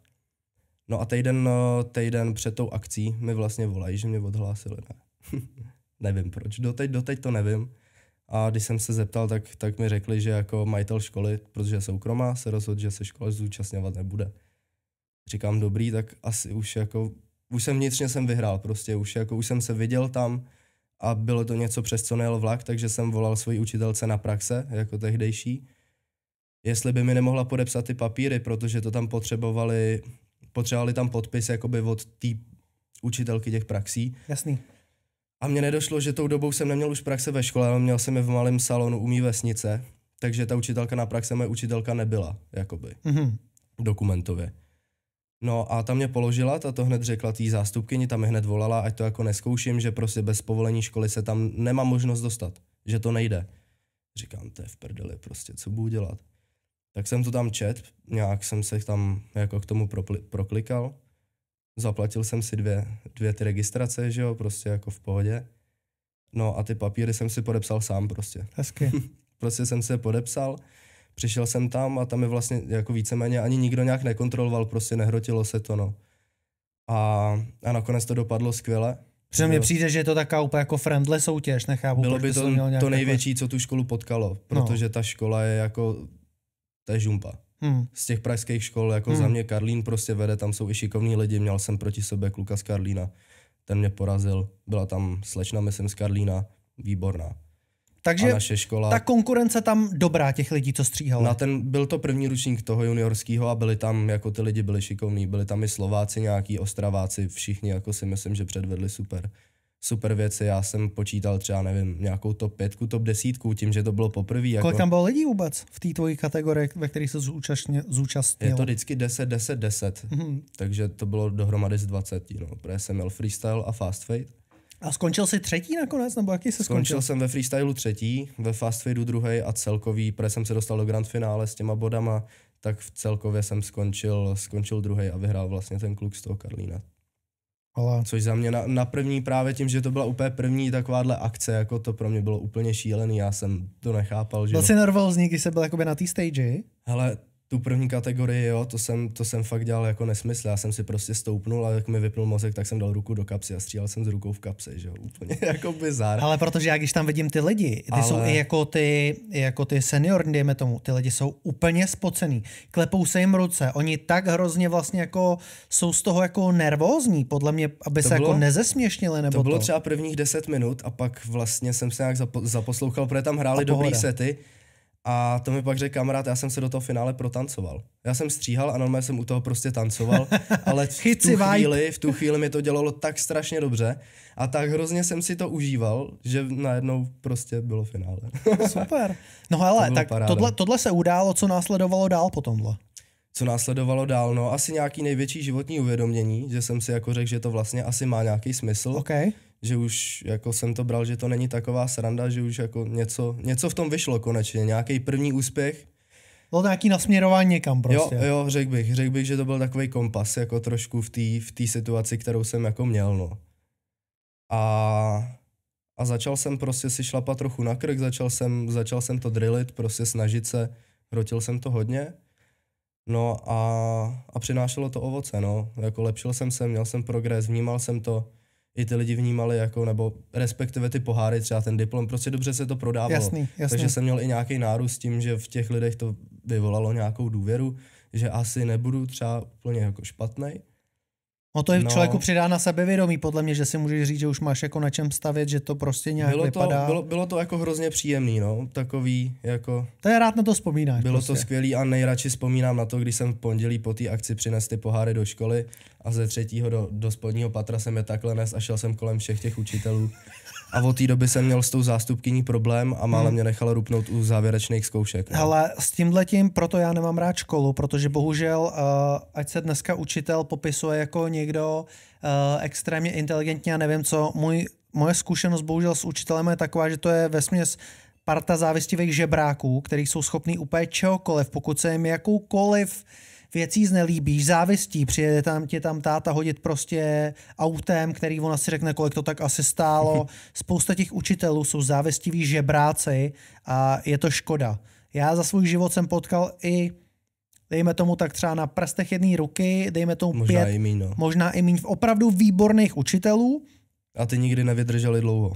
No a týden, eh, týden před tou akcí mi vlastně volají, že mě odhlásili. Ne. nevím proč, doteď, doteď to nevím. A když jsem se zeptal, tak, tak mi řekli, že jako majitel školy, protože je soukromá, se rozhodl, že se škola zúčastňovat nebude říkám dobrý, tak asi už jako, už jsem vnitřně jsem vyhrál prostě, už jako, už jsem se viděl tam a bylo to něco přes co nejel vlak, takže jsem volal svoji učitelce na praxe, jako tehdejší, jestli by mi nemohla podepsat ty papíry, protože to tam potřebovali, potřebovali tam podpis jakoby od té učitelky těch praxí. Jasný. A mně nedošlo, že tou dobou jsem neměl už praxe ve škole, ale měl jsem je v malém salonu u mý vesnice, takže ta učitelka na praxe moje učitelka nebyla, jakoby, mm-hmm. dokumentově. No a ta mě položila, ta to hned řekla tý zástupkyni, tam mi hned volala, ať to jako neskouším, že prostě bez povolení školy se tam nemám možnost dostat, že to nejde. Říkám, to je v prdeli, prostě co budu dělat. Tak jsem to tam čet, nějak jsem se tam jako k tomu propli- proklikal, zaplatil jsem si dvě, dvě ty registrace, že jo, prostě jako v pohodě. No a ty papíry jsem si podepsal sám prostě. Hezky. prostě jsem se podepsal, Přišel jsem tam a tam je vlastně jako víceméně ani nikdo nějak nekontroloval, prostě nehrotilo se to, no. A, a nakonec to dopadlo skvěle. Protože mi přijde, že je to taková úplně jako friendly soutěž, nechápu. Bylo by to, to, to jako- největší, co tu školu potkalo, protože no. ta škola je jako, to je žumpa. Hmm. Z těch pražských škol, jako hmm. za hm. mě Karlín prostě vede, tam jsou i šikovní lidi, měl jsem proti sobě kluka z Karlína, ten mě porazil, byla tam slečna, myslím, z Karlína, výborná. Takže naše škola. ta konkurence tam dobrá těch lidí, co stříhali. Na ten, byl to první ručník toho juniorského a byli tam, jako ty lidi byli šikovní, byli tam i Slováci nějaký, Ostraváci, všichni jako si myslím, že předvedli super super věci. Já jsem počítal třeba, nevím, nějakou top pětku, top desítku, tím, že to bylo poprvé. Jako... Kolik tam bylo lidí vůbec v té tvojí kategorii, ve které se zúčastnil? zúčastnil? Je to vždycky 10, 10, 10. Mm-hmm. Takže to bylo dohromady z 20. No. Protože jsem měl freestyle a fast fade. A skončil jsi třetí nakonec, nebo jaký se skončil? Skončil jsem ve freestylu třetí, ve fast fadeu druhý a celkový, protože jsem se dostal do grand finále s těma bodama, tak v celkově jsem skončil, skončil druhý a vyhrál vlastně ten kluk z toho Karlína. Ale... Což za mě na, na první právě tím, že to byla úplně první takováhle akce, jako to pro mě bylo úplně šílený, já jsem to nechápal. Že byl no. jsi nervózní, když jsi byl jakoby na té stage? Ale tu první kategorii, jo, to jsem, to jsem fakt dělal jako nesmysl. Já jsem si prostě stoupnul a jak mi vypnul mozek, tak jsem dal ruku do kapsy a střílel jsem s rukou v kapse, že jo, úplně jako bizar. Ale protože já když tam vidím ty lidi, ty Ale... jsou i jako ty, jako ty seniorní, dejme tomu, ty lidi jsou úplně spocený, klepou se jim ruce, oni tak hrozně vlastně jako jsou z toho jako nervózní, podle mě, aby to se jako bylo, jako nezesměšnili nebo to. bylo to. třeba prvních 10 minut a pak vlastně jsem se nějak zapo- zaposlouchal, protože tam hráli dobrý sety, a to mi pak řekl kamarád, já jsem se do toho finále protancoval. Já jsem stříhal a normálně jsem u toho prostě tancoval, ale v tu, chvíli, v tu chvíli mi to dělalo tak strašně dobře a tak hrozně jsem si to užíval, že najednou prostě bylo finále. Super. No hele, to tak tohle, tohle se událo, co následovalo dál po tomhle? Co následovalo dál? No asi nějaký největší životní uvědomění, že jsem si jako řekl, že to vlastně asi má nějaký smysl. Okay že už jako jsem to bral, že to není taková sranda, že už jako něco, něco v tom vyšlo konečně, nějaký první úspěch. Bylo to nějaký nasměrování někam prostě. Jo, jo řekl bych, řekl bych, že to byl takový kompas jako trošku v té v tý situaci, kterou jsem jako měl, no. A, a začal jsem prostě si šlapat trochu na krk, začal jsem, začal jsem to drillit, prostě snažit se, hrotil jsem to hodně. No a, a přinášelo to ovoce, no. Jako lepšil jsem se, měl jsem progres, vnímal jsem to, i ty lidi vnímali jako, nebo respektive ty poháry, třeba ten diplom, prostě dobře se to prodávalo. Jasný, jasný. Takže jsem měl i nějaký nárůst tím, že v těch lidech to vyvolalo nějakou důvěru, že asi nebudu třeba úplně jako špatnej, No to je no. člověku přidá na sebevědomí, podle mě, že si můžeš říct, že už máš jako na čem stavět, že to prostě nějak bylo to, vypadá. Bylo, bylo to jako hrozně příjemný, no, takový jako... To je rád na to vzpomínáš. Bylo prostě. to skvělý a nejradši vzpomínám na to, když jsem v pondělí po té akci přinesl ty poháry do školy a ze třetího do, do spodního patra jsem je takhle nes a šel jsem kolem všech těch učitelů a od té doby jsem měl s tou zástupkyní problém a málem mhm. mě nechala rupnout u závěrečných zkoušek. No. Ale s tímhletím proto já nemám rád školu, protože bohužel, uh, ať se dneska učitel popisuje jako někdo uh, extrémně inteligentní a nevím co, můj, moje zkušenost bohužel s učitelem je taková, že to je ve směs parta závistivých žebráků, který jsou schopní úplně čehokoliv, pokud se jim jakoukoliv uh, věcí znelíbíš, závistí, přijede tam tě tam táta hodit prostě autem, který ona si řekne, kolik to tak asi stálo. Spousta těch učitelů jsou závistiví žebráci a je to škoda. Já za svůj život jsem potkal i dejme tomu tak třeba na prstech jedné ruky, dejme tomu možná pět, i mín, no. možná i míň, opravdu výborných učitelů. A ty nikdy nevydrželi dlouho.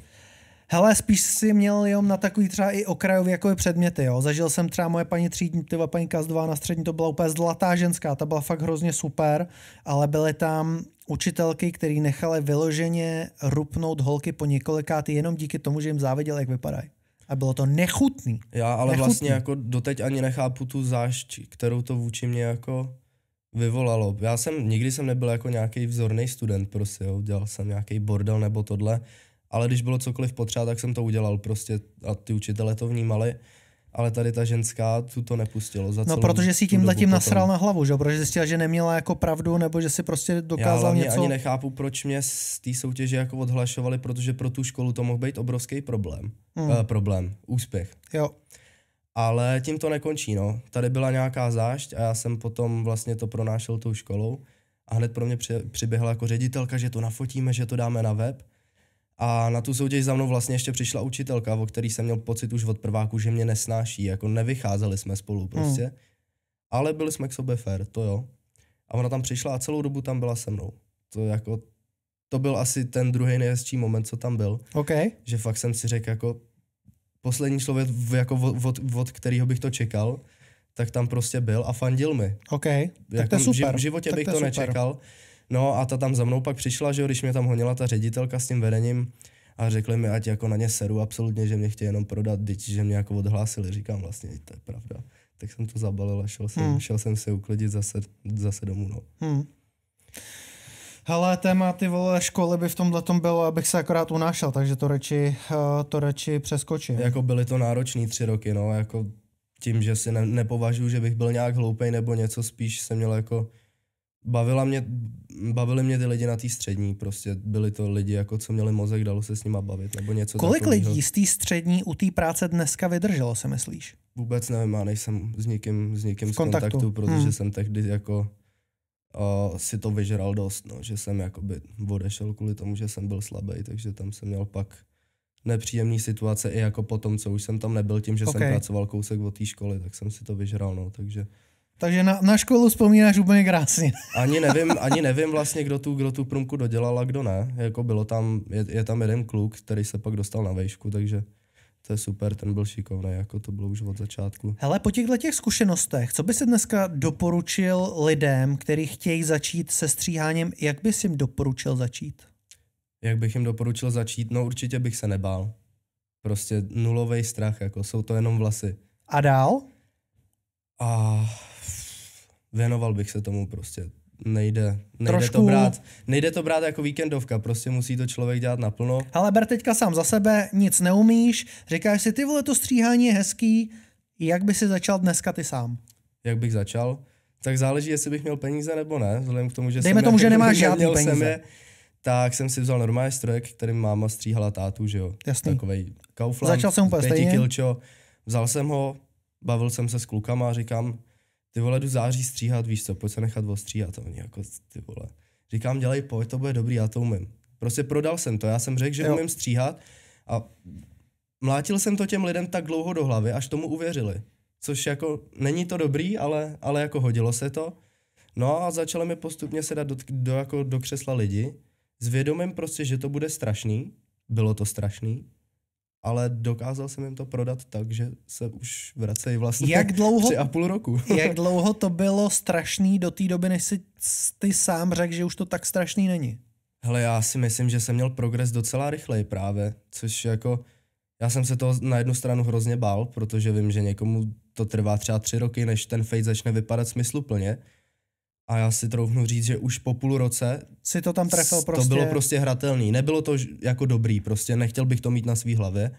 Hele, spíš si měl jenom na takový třeba i okrajový jako předměty, jo. Zažil jsem třeba moje paní třídní, ty paní Kazdová na střední, to byla úplně zlatá ženská, ta byla fakt hrozně super, ale byly tam učitelky, který nechali vyloženě rupnout holky po několikáty jenom díky tomu, že jim záviděl, jak vypadají. A bylo to nechutný. Já ale vlastně nechutný. vlastně jako doteď ani nechápu tu zášť, kterou to vůči mě jako vyvolalo. Já jsem, nikdy jsem nebyl jako nějaký vzorný student, prostě, jo. dělal jsem nějaký bordel nebo tohle, ale když bylo cokoliv potřeba, tak jsem to udělal prostě a ty učitele to vnímali ale tady ta ženská tu to nepustilo za No, protože si tím tím nasral na hlavu, že? Protože zjistila, že neměla jako pravdu, nebo že si prostě dokázal Já něco... Já ani nechápu, proč mě z té soutěže jako odhlašovali, protože pro tu školu to mohl být obrovský problém. Hmm. Uh, problém, úspěch. Jo. Ale tím to nekončí, no. Tady byla nějaká zášť a já jsem potom vlastně to pronášel tou školou a hned pro mě přiběhla jako ředitelka, že to nafotíme, že to dáme na web a na tu soutěž za mnou vlastně ještě přišla učitelka, o který jsem měl pocit už od prváku, že mě nesnáší, jako nevycházeli jsme spolu prostě. Hmm. Ale byli jsme k sobě fair, to jo. A ona tam přišla a celou dobu tam byla se mnou. To jako, to byl asi ten druhý nejhezčí moment, co tam byl. Okay. Že fakt jsem si řekl jako, poslední člověk, jako od, od, od kterého bych to čekal, tak tam prostě byl a fandil mi. Jako, tak to je super. V životě tak bych to, to nečekal. Super. No a ta tam za mnou pak přišla, že jo, když mě tam honila ta ředitelka s tím vedením a řekli mi, ať jako na ně seru absolutně, že mě chtějí jenom prodat, děti, že mě jako odhlásili, říkám vlastně, to je pravda. Tak jsem to zabalil a šel jsem, hmm. šel jsem se uklidit zase, zase domů, no. Hmm. Hele, téma ty vole školy by v tomhle tom bylo, abych se akorát unášel, takže to radši, eh, to radši přeskočím. Jako byly to náročné tři roky, no, jako tím, že si ne, nepovažuji, že bych byl nějak hloupej nebo něco, spíš jsem měl jako bavila mě, bavili mě ty lidi na té střední, prostě byli to lidi, jako co měli mozek, dalo se s nima bavit, nebo něco Kolik takovýho. lidí z té střední u té práce dneska vydrželo, se myslíš? Vůbec nevím, já nejsem s nikým, s nikým v kontaktu, kontaktu protože hmm. jsem tehdy jako o, si to vyžral dost, no, že jsem jakoby odešel kvůli tomu, že jsem byl slabý, takže tam jsem měl pak nepříjemný situace i jako potom, co už jsem tam nebyl tím, že okay. jsem pracoval kousek od té školy, tak jsem si to vyžral, no, takže takže na, na školu vzpomínáš úplně krásně. Ani nevím, ani nevím vlastně, kdo tu, kdo tu průmku dodělal a kdo ne. Jako bylo tam, je, je tam jeden kluk, který se pak dostal na vejšku, takže to je super, ten byl šikovný, jako to bylo už od začátku. Hele, po těchto těch zkušenostech, co bys dneska doporučil lidem, kteří chtějí začít se stříháním, jak bys jim doporučil začít? Jak bych jim doporučil začít? No určitě bych se nebál. Prostě nulový strach, jako jsou to jenom vlasy. A dál? a věnoval bych se tomu prostě. Nejde, nejde Trošku. to brát, nejde to brát jako víkendovka, prostě musí to člověk dělat naplno. Ale ber teďka sám za sebe, nic neumíš, říkáš si, ty vole, to stříhání je hezký, jak by si začal dneska ty sám? Jak bych začal? Tak záleží, jestli bych měl peníze nebo ne, vzhledem k tomu, že Dejme jsem tomu, že nemáš žádný peníze. je, tak jsem si vzal normální strojek, kterým máma stříhala tátu, že jo. Jasný. Takovej kaufland, Začal jsem úplně stejně. kilčo. Vzal jsem ho, bavil jsem se s klukama a říkám, ty vole, jdu září stříhat, víš co, pojď se nechat ostříhat. oni jako, ty vole. Říkám, dělej, pojď, to bude dobrý, já to umím. Prostě prodal jsem to, já jsem řekl, že jo. umím stříhat a mlátil jsem to těm lidem tak dlouho do hlavy, až tomu uvěřili. Což jako není to dobrý, ale, ale jako hodilo se to. No a začalo mi postupně sedat do, do, jako do křesla lidi. S vědomím prostě, že to bude strašný. Bylo to strašný ale dokázal jsem jim to prodat tak, že se už vracejí vlastně jak dlouho, tři a půl roku. jak dlouho to bylo strašný do té doby, než si ty sám řekl, že už to tak strašný není? Hele, já si myslím, že jsem měl progres docela rychleji právě, což jako... Já jsem se toho na jednu stranu hrozně bál, protože vím, že někomu to trvá třeba tři roky, než ten fade začne vypadat smysluplně, a já si troufnu říct, že už po půl roce si to tam trefil prostě. To bylo prostě-, prostě hratelný. Nebylo to jako dobrý, prostě nechtěl bych to mít na svý hlavě,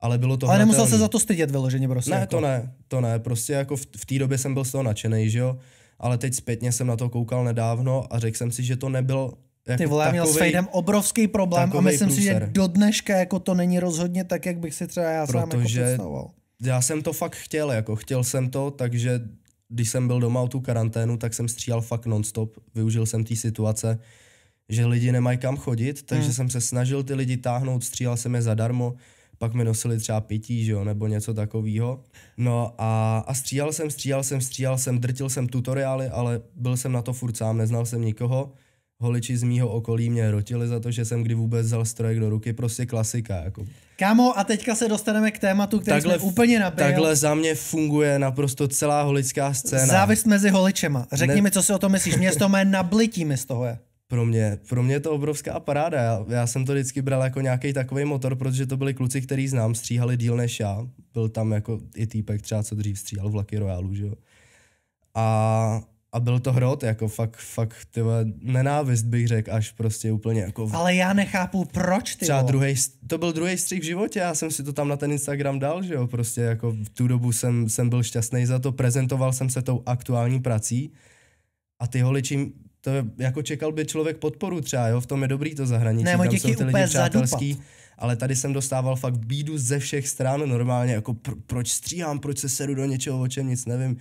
ale bylo to Ale hratelný. nemusel se za to stydět vyloženě prostě. Ne, jako. to ne, to ne, prostě jako v, v té době jsem byl z toho nadšený, že jo, ale teď zpětně jsem na to koukal nedávno a řekl jsem si, že to nebyl jako Ty vole, měl s Fejdem obrovský problém a myslím průser. si, že do dneška jako to není rozhodně tak, jak bych si třeba já Protože sám jako představoval. já jsem to fakt chtěl, jako chtěl jsem to, takže když jsem byl doma o tu karanténu, tak jsem stříhal fakt nonstop. Využil jsem té situace, že lidi nemají kam chodit, takže hmm. jsem se snažil ty lidi táhnout, stříhal jsem je zadarmo, pak mi nosili třeba pití, že jo, nebo něco takového. No a, a stříhal jsem, stříhal jsem, stříhal jsem, drtil jsem tutoriály, ale byl jsem na to furt sám, neznal jsem nikoho holiči z mýho okolí mě rotili za to, že jsem kdy vůbec vzal strojek do ruky, prostě klasika. Jako. Kámo, a teďka se dostaneme k tématu, který takhle, jsme úplně nabili. Takhle za mě funguje naprosto celá holická scéna. Závist mezi holičema. Řekni ne... mi, co si o tom myslíš. Mě z toho je nablití, mi z toho je. Pro mě, pro mě je to obrovská paráda. Já, já jsem to vždycky bral jako nějaký takový motor, protože to byli kluci, který znám, stříhali díl než já. Byl tam jako i týpek třeba, co dřív stříhal v Royalu, že jo. A a byl to hrot, jako fakt, fakt, tyhle, nenávist bych řekl, až prostě úplně jako... Ale já nechápu, proč, ty Třeba druhej, to byl druhý střih v životě, já jsem si to tam na ten Instagram dal, že jo, prostě jako v tu dobu jsem, jsem byl šťastný za to, prezentoval jsem se tou aktuální prací a ty holičím, to jako čekal by člověk podporu třeba, jo, v tom je dobrý to zahraničí, ne, tam jsou ty lidi přátelský, ale tady jsem dostával fakt bídu ze všech stran, normálně jako pr- proč stříhám, proč se seru do něčeho, o čem nic nevím,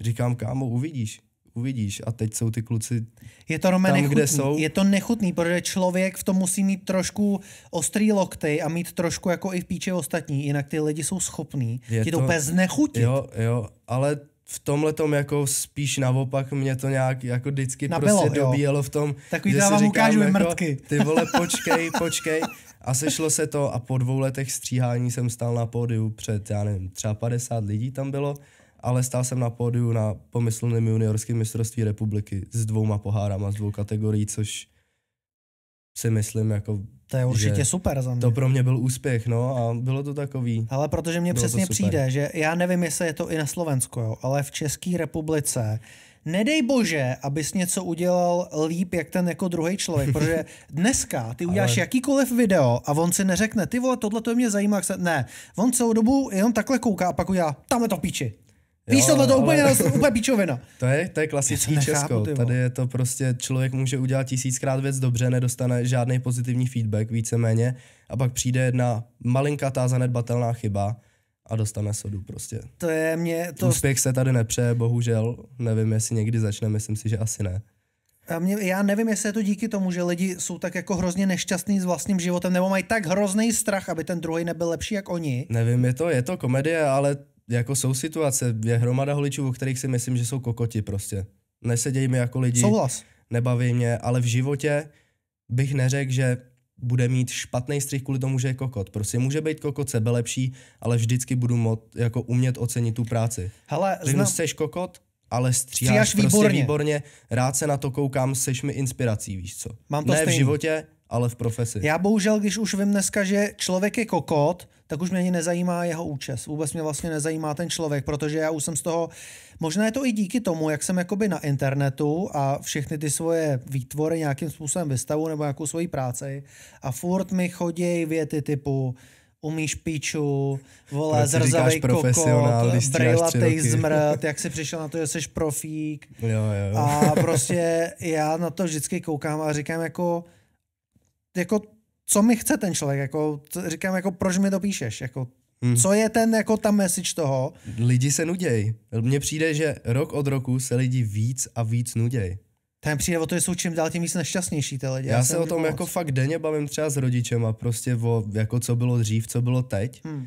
říkám, kámo, uvidíš, uvidíš. A teď jsou ty kluci je to Rome tam, nechutný. kde jsou. Je to nechutný, protože člověk v tom musí mít trošku ostrý lokty a mít trošku jako i v píče ostatní, jinak ty lidi jsou schopní je ti to úplně znechutit. Jo, jo, ale v tomhle tom jako spíš naopak mě to nějak jako vždycky Nabilo, prostě dobíjelo jo. v tom, Takový že si vám ukážu jako, mrtky. ty vole, počkej, počkej. A sešlo se to a po dvou letech stříhání jsem stál na pódiu před, já nevím, třeba 50 lidí tam bylo ale stál jsem na pódiu na pomyslném juniorském mistrovství republiky s dvouma pohárama, s dvou kategorií, což si myslím, jako... To je určitě super za mě. To pro mě byl úspěch, no a bylo to takový. Ale protože mě přesně přijde, že já nevím, jestli je to i na Slovensku, jo, ale v České republice nedej bože, abys něco udělal líp, jak ten jako druhý člověk, protože dneska ty uděláš Ale... jakýkoliv video a on si neřekne, ty vole, tohle to mě zajímá, se... ne, on celou dobu jenom takhle kouká a pak udělá, tamhle to píči. Víš, tohle to no, úplně, ale... úplně pičovina. To je, to je klasický nechápu, Česko. Tady je to prostě, člověk může udělat tisíckrát věc dobře, nedostane žádný pozitivní feedback víceméně a pak přijde jedna ta zanedbatelná chyba a dostane sodu prostě. To je mě... To... Úspěch se tady nepře, bohužel. Nevím, jestli někdy začne, myslím si, že asi ne. A mě, já nevím, jestli je to díky tomu, že lidi jsou tak jako hrozně nešťastní s vlastním životem, nebo mají tak hrozný strach, aby ten druhý nebyl lepší jak oni. Nevím, je to, je to komedie, ale jako jsou situace, je hromada holičů, o kterých si myslím, že jsou kokoti prostě. Nesedějí mi jako lidi. Souhlas. Nebaví mě, ale v životě bych neřekl, že bude mít špatný střih kvůli tomu, že je kokot. Prostě může být kokot sebe lepší, ale vždycky budu mo- jako umět ocenit tu práci. Hele, Řeknu, jsi kokot, ale stříháš, stříháš prostě výborně. prostě výborně. Rád se na to koukám, seš mi inspirací, víš co. Mám to ne stejný. v životě, ale v profesi. Já bohužel, když už vím dneska, že člověk je kokot, tak už mě ani nezajímá jeho účes. Vůbec mě vlastně nezajímá ten člověk, protože já už jsem z toho, možná je to i díky tomu, jak jsem jakoby na internetu a všechny ty svoje výtvory nějakým způsobem vystavu nebo nějakou svoji práci a furt mi chodí věty typu umíš piču, vole, zrzavej kokot, brejlatej zmrt, jak si přišel na to, že jsi profík. Jo, jo, jo. A prostě já na to vždycky koukám a říkám jako, jako co mi chce ten člověk, jako, říkám, jako proč mi to píšeš, jako, Hmm. Co je ten, jako ta message toho? Lidi se nuděj. Mně přijde, že rok od roku se lidi víc a víc nuděj. Ten přijde o to, že jsou čím dál tím víc nešťastnější ty lidi. Já, Já se o tom moc. jako fakt denně bavím třeba s rodičem a prostě o jako co bylo dřív, co bylo teď. Hmm.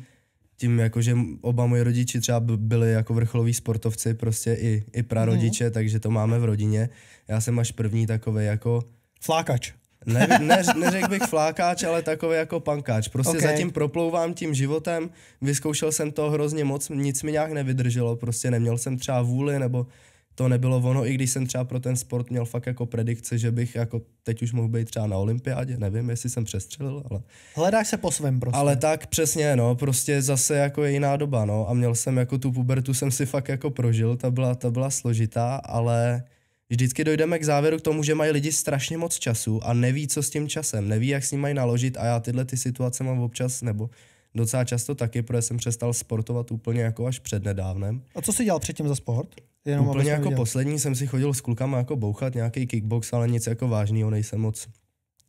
Tím jako, že oba moje rodiči třeba byli jako vrcholoví sportovci, prostě i, i prarodiče, hmm. takže to máme v rodině. Já jsem až první takový jako... Flákač. Ne, ne, neřekl bych flákáč, ale takový jako pankáč. Prostě okay. zatím proplouvám tím životem, vyzkoušel jsem to hrozně moc, nic mi nějak nevydrželo, prostě neměl jsem třeba vůli nebo to nebylo ono, i když jsem třeba pro ten sport měl fakt jako predikce, že bych jako teď už mohl být třeba na olympiádě, nevím, jestli jsem přestřelil, ale... Hledáš se po svém prostě. Ale tak přesně, no, prostě zase jako je jiná doba, no, a měl jsem jako tu pubertu, jsem si fakt jako prožil, ta byla, ta byla složitá, ale vždycky dojdeme k závěru k tomu, že mají lidi strašně moc času a neví, co s tím časem, neví, jak s ním mají naložit a já tyhle ty situace mám občas, nebo docela často taky, protože jsem přestal sportovat úplně jako až před nedávnem. A co jsi dělal předtím za sport? Jenom úplně jako viděl. poslední jsem si chodil s klukama jako bouchat nějaký kickbox, ale nic jako vážného, nejsem moc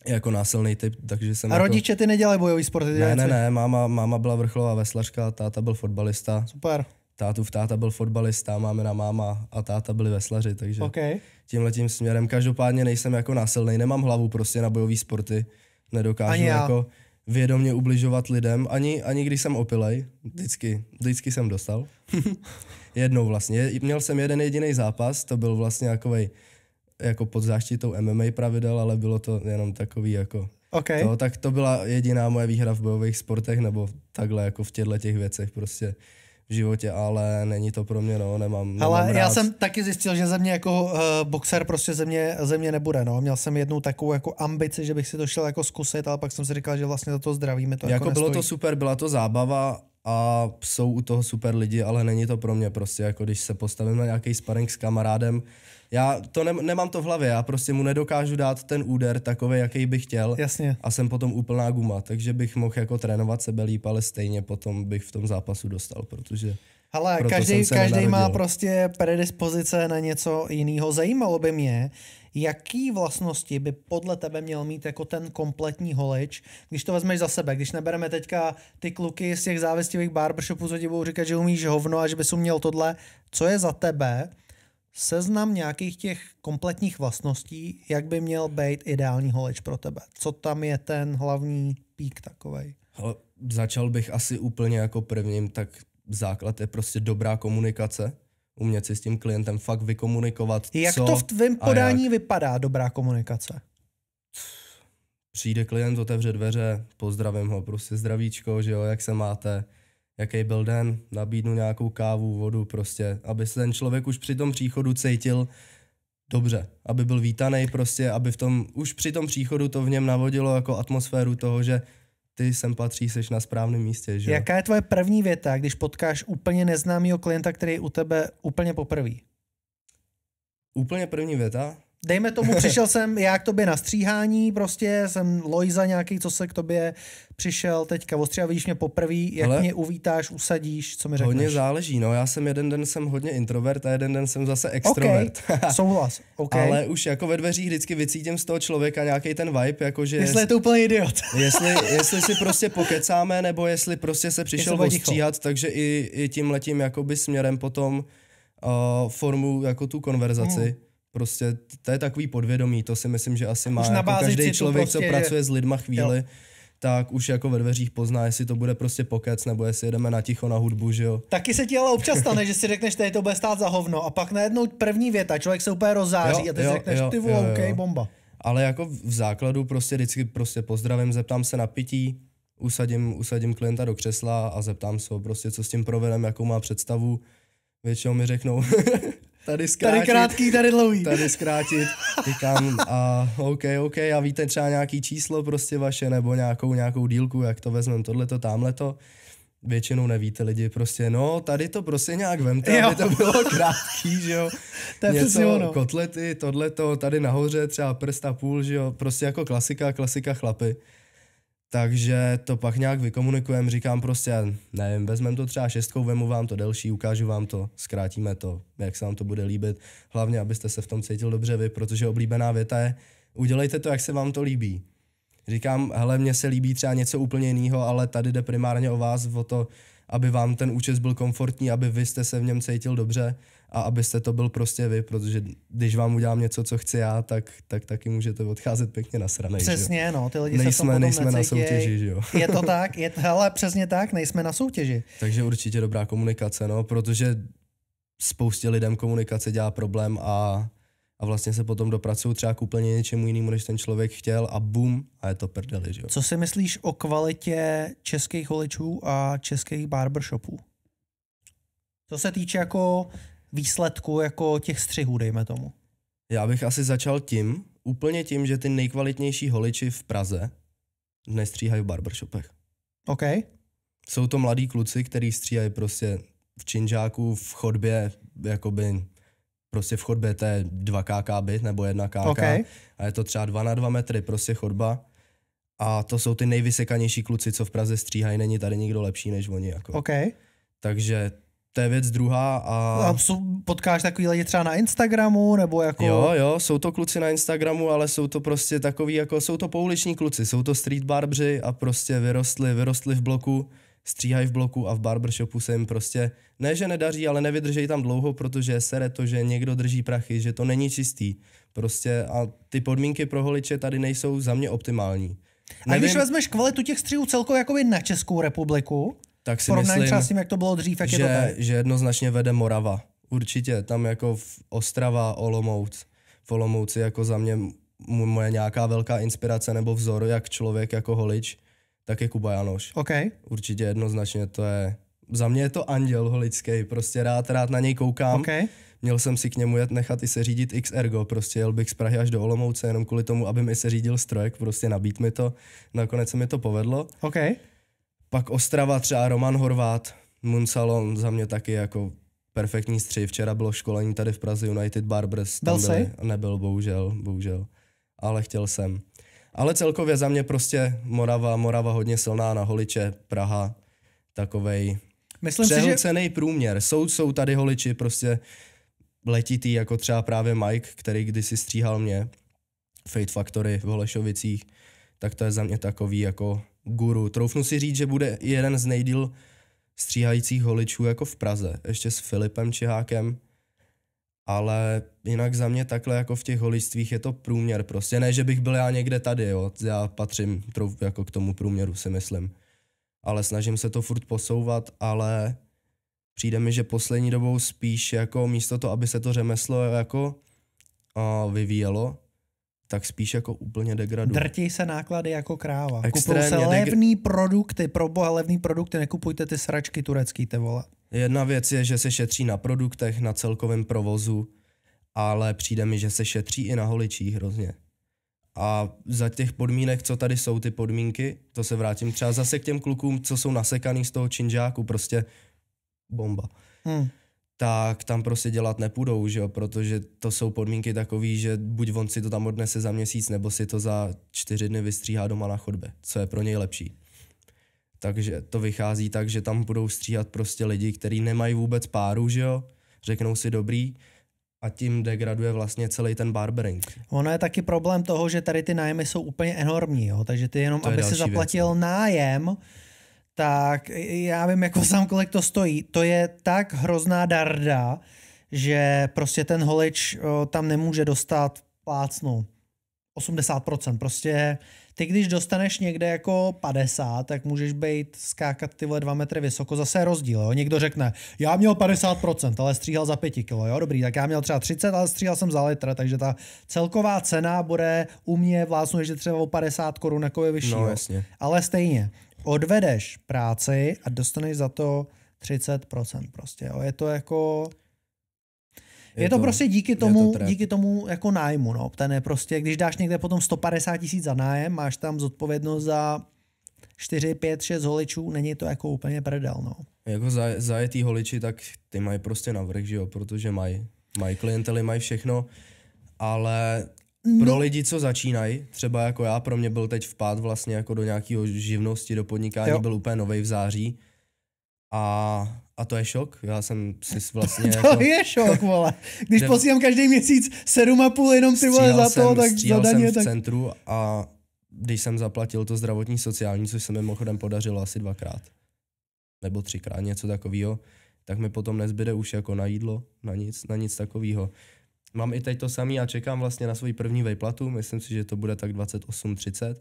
jako násilný typ, takže jsem... A jako... rodiče ty nedělají bojový sport? Ty ne, ne, ne, máma, máma byla vrcholová veslařka, táta byl fotbalista. Super v táta byl fotbalista, máme na máma a táta byli veslaři, takže okay. tímhle tím směrem. Každopádně nejsem jako násilný, nemám hlavu prostě na bojové sporty, nedokážu ani já. jako vědomně ubližovat lidem, ani, ani když jsem opilej, vždycky, vždycky jsem dostal. Jednou vlastně, měl jsem jeden jediný zápas, to byl vlastně jakovej, jako pod záštitou MMA pravidel, ale bylo to jenom takový jako Okay. To, tak to byla jediná moje výhra v bojových sportech nebo takhle jako v těchto těch věcech prostě v životě, ale není to pro mě, no, nemám, nemám Ale rád. já jsem taky zjistil, že ze mě jako uh, boxer prostě ze mě, ze mě nebude, no. Měl jsem jednu takovou jako ambici, že bych si to šel jako zkusit, ale pak jsem si říkal, že vlastně za to zdraví mi to jako, jako bylo to super, byla to zábava a jsou u toho super lidi, ale není to pro mě prostě, jako když se postavím na nějaký sparring s kamarádem, já to ne, nemám to v hlavě, já prostě mu nedokážu dát ten úder takový, jaký bych chtěl. Jasně. A jsem potom úplná guma, takže bych mohl jako trénovat sebe líp, ale stejně potom bych v tom zápasu dostal, protože ale Proto každý, každý má prostě predispozice na něco jiného. Zajímalo by mě, jaký vlastnosti by podle tebe měl mít jako ten kompletní holič, když to vezmeš za sebe, když nebereme teďka ty kluky z těch závistivých barbershopů, co ti budou říkat, že umíš hovno a že bys uměl tohle, co je za tebe seznam nějakých těch kompletních vlastností, jak by měl být ideální holič pro tebe. Co tam je ten hlavní pík takovej? Hele, začal bych asi úplně jako prvním, tak základ je prostě dobrá komunikace. Umět si s tím klientem fakt vykomunikovat, Jak co to v tvém podání jak. vypadá, dobrá komunikace? Přijde klient, otevře dveře, pozdravím ho, prostě zdravíčko, že jo, jak se máte jaký byl den, nabídnu nějakou kávu, vodu prostě, aby se ten člověk už při tom příchodu cítil dobře, aby byl vítaný prostě, aby v tom, už při tom příchodu to v něm navodilo jako atmosféru toho, že ty sem patří, jsi na správném místě. Že? Jaká je tvoje první věta, když potkáš úplně neznámého klienta, který je u tebe úplně poprvé? Úplně první věta? Dejme tomu, přišel jsem já k tobě na stříhání, prostě jsem Lojza nějaký, co se k tobě přišel teďka ostří a vidíš mě poprvé, jak Hele, mě uvítáš, usadíš, co mi řekneš? Hodně záleží, no já jsem jeden den jsem hodně introvert a jeden den jsem zase extrovert. Okay, souhlas, okay. Ale už jako ve dveřích vždycky vycítím z toho člověka nějaký ten vibe, jakože... Jestli je to úplně idiot. jestli, jestli si prostě pokecáme, nebo jestli prostě se přišel ostříhat, takže i, i tím letím jakoby směrem potom uh, formu jako tu konverzaci. Hmm Prostě to je takový podvědomí, to si myslím, že asi má. jako každý člověk, prostě co je... pracuje s lidma chvíli, jo tak už jako ve dveřích pozná, jestli to bude prostě pokec, nebo jestli jedeme na ticho na hudbu, že jo. Taky se ti ale občas stane, že si řekneš, tady to bude stát za hovno a pak najednou první věta, člověk se úplně rozáří jo, a ty jo, řekneš, jo, ty vole, OK, bomba. Ale jako v základu prostě vždycky prostě pozdravím, zeptám se na pití, usadím, usadím klienta do křesla a zeptám se ho prostě, co s tím provedem, jakou má představu. Většinou mi řeknou, tady zkrátit. Tady krátký, tady dlouhý. Tady zkrátit. Říkám, a OK, OK, a víte třeba nějaký číslo prostě vaše, nebo nějakou, nějakou dílku, jak to vezmeme, tohleto, tamleto. Většinou nevíte lidi, prostě no, tady to prostě nějak vemte, jo. aby to bylo krátký, že jo. to je Něco, ono. kotlety, tohleto, tady nahoře třeba prsta půl, že jo, prostě jako klasika, klasika chlapy. Takže to pak nějak vykomunikujeme, říkám prostě, nevím, vezmeme to třeba šestkou, vemu vám to delší, ukážu vám to, zkrátíme to, jak se vám to bude líbit. Hlavně, abyste se v tom cítil dobře vy, protože oblíbená věta je, udělejte to, jak se vám to líbí. Říkám, hele, mně se líbí třeba něco úplně jiného, ale tady jde primárně o vás, o to, aby vám ten účes byl komfortní, aby vy jste se v něm cítil dobře a abyste to byl prostě vy, protože když vám udělám něco, co chci já, tak, tak taky můžete odcházet pěkně na sranej. Přesně, že? no, ty lidi nejsme, se nejsme necítěj. na soutěži, že jo. je to tak, je to, ale přesně tak, nejsme na soutěži. Takže určitě dobrá komunikace, no, protože spoustě lidem komunikace dělá problém a, a vlastně se potom dopracují třeba k úplně něčemu jinému, než ten člověk chtěl a bum, a je to prdeli, že jo. Co si myslíš o kvalitě českých holičů a českých barbershopů? Co se týče jako výsledku jako těch střihů, dejme tomu? Já bych asi začal tím, úplně tím, že ty nejkvalitnější holiči v Praze nestříhají v barbershopech. OK. Jsou to mladí kluci, kteří stříhají prostě v činžáku, v chodbě, jakoby prostě v chodbě to je 2KK byt nebo 1KK okay. a je to třeba 2 na 2 metry, prostě chodba a to jsou ty nejvysekanější kluci, co v Praze stříhají, není tady nikdo lepší než oni. Jako. Okay. Takže to je věc druhá. A... a potkáš takový lidi třeba na Instagramu, nebo jako... Jo, jo, jsou to kluci na Instagramu, ale jsou to prostě takový, jako jsou to pouliční kluci, jsou to street barbři a prostě vyrostli, vyrostli v bloku, stříhají v bloku a v barbershopu se jim prostě, ne že nedaří, ale nevydržejí tam dlouho, protože sere to, že někdo drží prachy, že to není čistý. Prostě a ty podmínky pro holiče tady nejsou za mě optimální. A když vezmeš kvalitu těch střihů celkově jakoby na Českou republiku, tak si myslím, třeba s tím, jak to bylo dřív, jak že, je to tady. že jednoznačně vede Morava. Určitě, tam jako v Ostrava, Olomouc. V Olomouci jako za mě moje nějaká velká inspirace nebo vzor, jak člověk, jako holič, tak je Kuba Janoš. Okay. Určitě jednoznačně to je, za mě je to anděl holický, prostě rád, rád na něj koukám. Okay. Měl jsem si k němu jet nechat i se řídit Xrgo, prostě jel bych z Prahy až do Olomouce jenom kvůli tomu, aby mi se řídil strojek, prostě nabít mi to. Nakonec se mi to povedlo. Okay. Pak Ostrava třeba Roman Horvát, Munsalon za mě taky jako perfektní střih. Včera bylo školení tady v Praze United Barbers. Tam byl byli, Nebyl, bohužel, bohužel. Ale chtěl jsem. Ale celkově za mě prostě Morava, Morava hodně silná na holiče, Praha, takovej Myslím přehlcený si, že... průměr. Jsou, jsou tady holiči prostě letitý, jako třeba právě Mike, který kdysi stříhal mě, Fate Factory v Holešovicích, tak to je za mě takový jako guru. Troufnu si říct, že bude jeden z nejdíl stříhajících holičů jako v Praze, ještě s Filipem Čihákem, ale jinak za mě takhle jako v těch holičstvích je to průměr prostě, ne, že bych byl já někde tady, jo, já patřím trouf, jako k tomu průměru si myslím, ale snažím se to furt posouvat, ale přijde mi, že poslední dobou spíš jako místo to, aby se to řemeslo jako uh, vyvíjelo, tak spíš jako úplně degradují. Drtí se náklady jako kráva. Kupují se levný degr... produkty, pro boha levný produkty, nekupujte ty sračky turecký, ty vole. Jedna věc je, že se šetří na produktech, na celkovém provozu, ale přijde mi, že se šetří i na holičích hrozně. A za těch podmínek, co tady jsou ty podmínky, to se vrátím třeba zase k těm klukům, co jsou nasekaný z toho činžáku, prostě bomba. Hmm tak tam prostě dělat nepůjdou, že jo? protože to jsou podmínky takové, že buď on si to tam odnese za měsíc, nebo si to za čtyři dny vystříhá doma na chodbě, co je pro něj lepší. Takže to vychází tak, že tam budou stříhat prostě lidi, kteří nemají vůbec páru, že jo? řeknou si dobrý, a tím degraduje vlastně celý ten barbering. Ono je taky problém toho, že tady ty nájmy jsou úplně enormní, jo? takže ty jenom, to aby se zaplatil věc, no. nájem, tak já vím jako sám, kolik to stojí. To je tak hrozná darda, že prostě ten holič o, tam nemůže dostat plácnu. 80%. Prostě ty, když dostaneš někde jako 50, tak můžeš být skákat tyhle 2 metry vysoko, zase je rozdíl. Jo? Někdo řekne, já měl 50%, ale stříhal za 5 kilo, jo, dobrý, tak já měl třeba 30, ale stříhal jsem za litr, takže ta celková cena bude u mě vlastně ještě třeba o 50 korun jako je vyšší. No, jasně. Ale stejně odvedeš práci a dostaneš za to 30% prostě. Jo. Je to jako... Je, je to, to prostě díky tomu, to díky tomu jako nájmu. No. Ten je prostě, když dáš někde potom 150 tisíc za nájem, máš tam zodpovědnost za 4, 5, 6 holičů, není to jako úplně prdel. No. Jako za, zajetý holiči, tak ty mají prostě navrh, že jo, protože mají, mají klientely, mají všechno, ale No. Pro lidi, co začínají, třeba jako já, pro mě byl teď vpád vlastně jako do nějakého živnosti, do podnikání, jo. byl úplně nový v září. A, a to je šok, já jsem si vlastně... to jako... je šok, vole. Když posílám každý měsíc 7,5 jenom ty vole za jsem, to, tak za daně, jsem v tak... centru a když jsem zaplatil to zdravotní sociální, což se mimochodem podařilo asi dvakrát, nebo třikrát, něco takového, tak mi potom nezbyde už jako na jídlo, na nic, na nic takového. Mám i teď to samý a čekám vlastně na svůj první vejplatu, myslím si, že to bude tak 28-30.